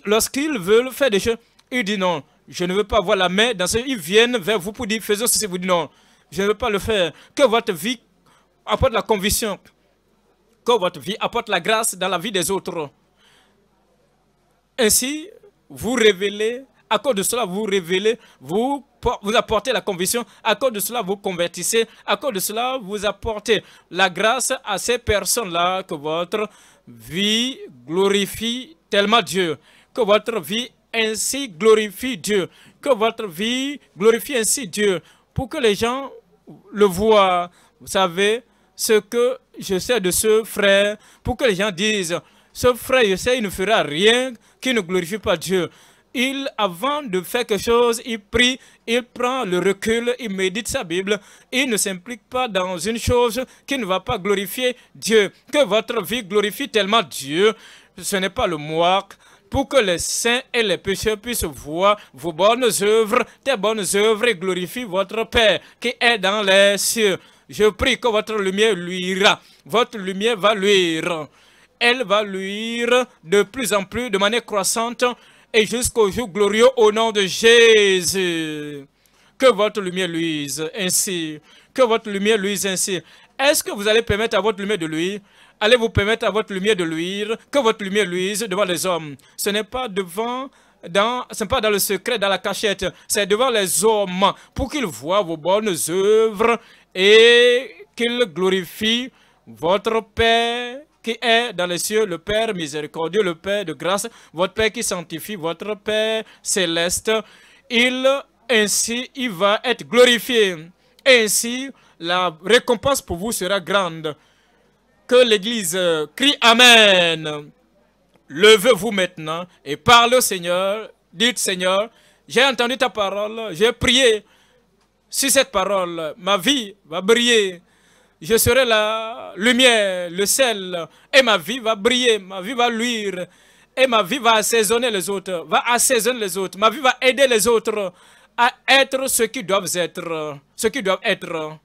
lorsqu'ils veulent faire des choses, ils disent non, je ne veux pas avoir la main dans ce... Ils viennent vers vous pour dire, faisons ceci, vous dites non, je ne veux pas le faire. Que votre vie apporte la conviction que votre vie apporte la grâce dans la vie des autres. Ainsi, vous révélez, à cause de cela, vous révélez, vous, vous apportez la conviction, à cause de cela, vous convertissez, à cause de cela, vous apportez la grâce à ces personnes-là, que votre vie glorifie tellement Dieu, que votre vie ainsi glorifie Dieu, que votre vie glorifie ainsi Dieu, pour que les gens le voient. Vous savez, ce que je sais de ce frère, pour que les gens disent, ce frère, je sais, il ne fera rien qui ne glorifie pas Dieu. Il, avant de faire quelque chose, il prie, il prend le recul, il médite sa Bible, il ne s'implique pas dans une chose qui ne va pas glorifier Dieu. Que votre vie glorifie tellement Dieu, ce n'est pas le moi, pour que les saints et les pécheurs puissent voir vos bonnes œuvres, tes bonnes œuvres et glorifient votre Père qui est dans les cieux. Je prie que votre lumière luira. Votre lumière va luire. Elle va luire de plus en plus, de manière croissante, et jusqu'au jour glorieux au nom de Jésus. Que votre lumière luise ainsi. Que votre lumière luise ainsi. Est-ce que vous allez permettre à votre lumière de luire Allez-vous permettre à votre lumière de luire Que votre lumière luise devant les hommes. Ce n'est pas devant dans, n'est pas dans le secret, dans la cachette, c'est devant les hommes, pour qu'ils voient vos bonnes œuvres et qu'ils glorifient votre Père qui est dans les cieux, le Père miséricordieux, le Père de grâce, votre Père qui sanctifie, votre Père céleste. Il, ainsi, il va être glorifié. Ainsi, la récompense pour vous sera grande. Que l'Église crie Amen levez-vous maintenant et parlez au Seigneur. Dites, Seigneur, j'ai entendu ta parole, j'ai prié. Si cette parole, ma vie va briller, je serai la lumière, le sel, et ma vie va briller, ma vie va luire, et ma vie va assaisonner les autres, va assaisonner les autres, ma vie va aider les autres à être ce qui doivent être, ce qu'ils doivent être.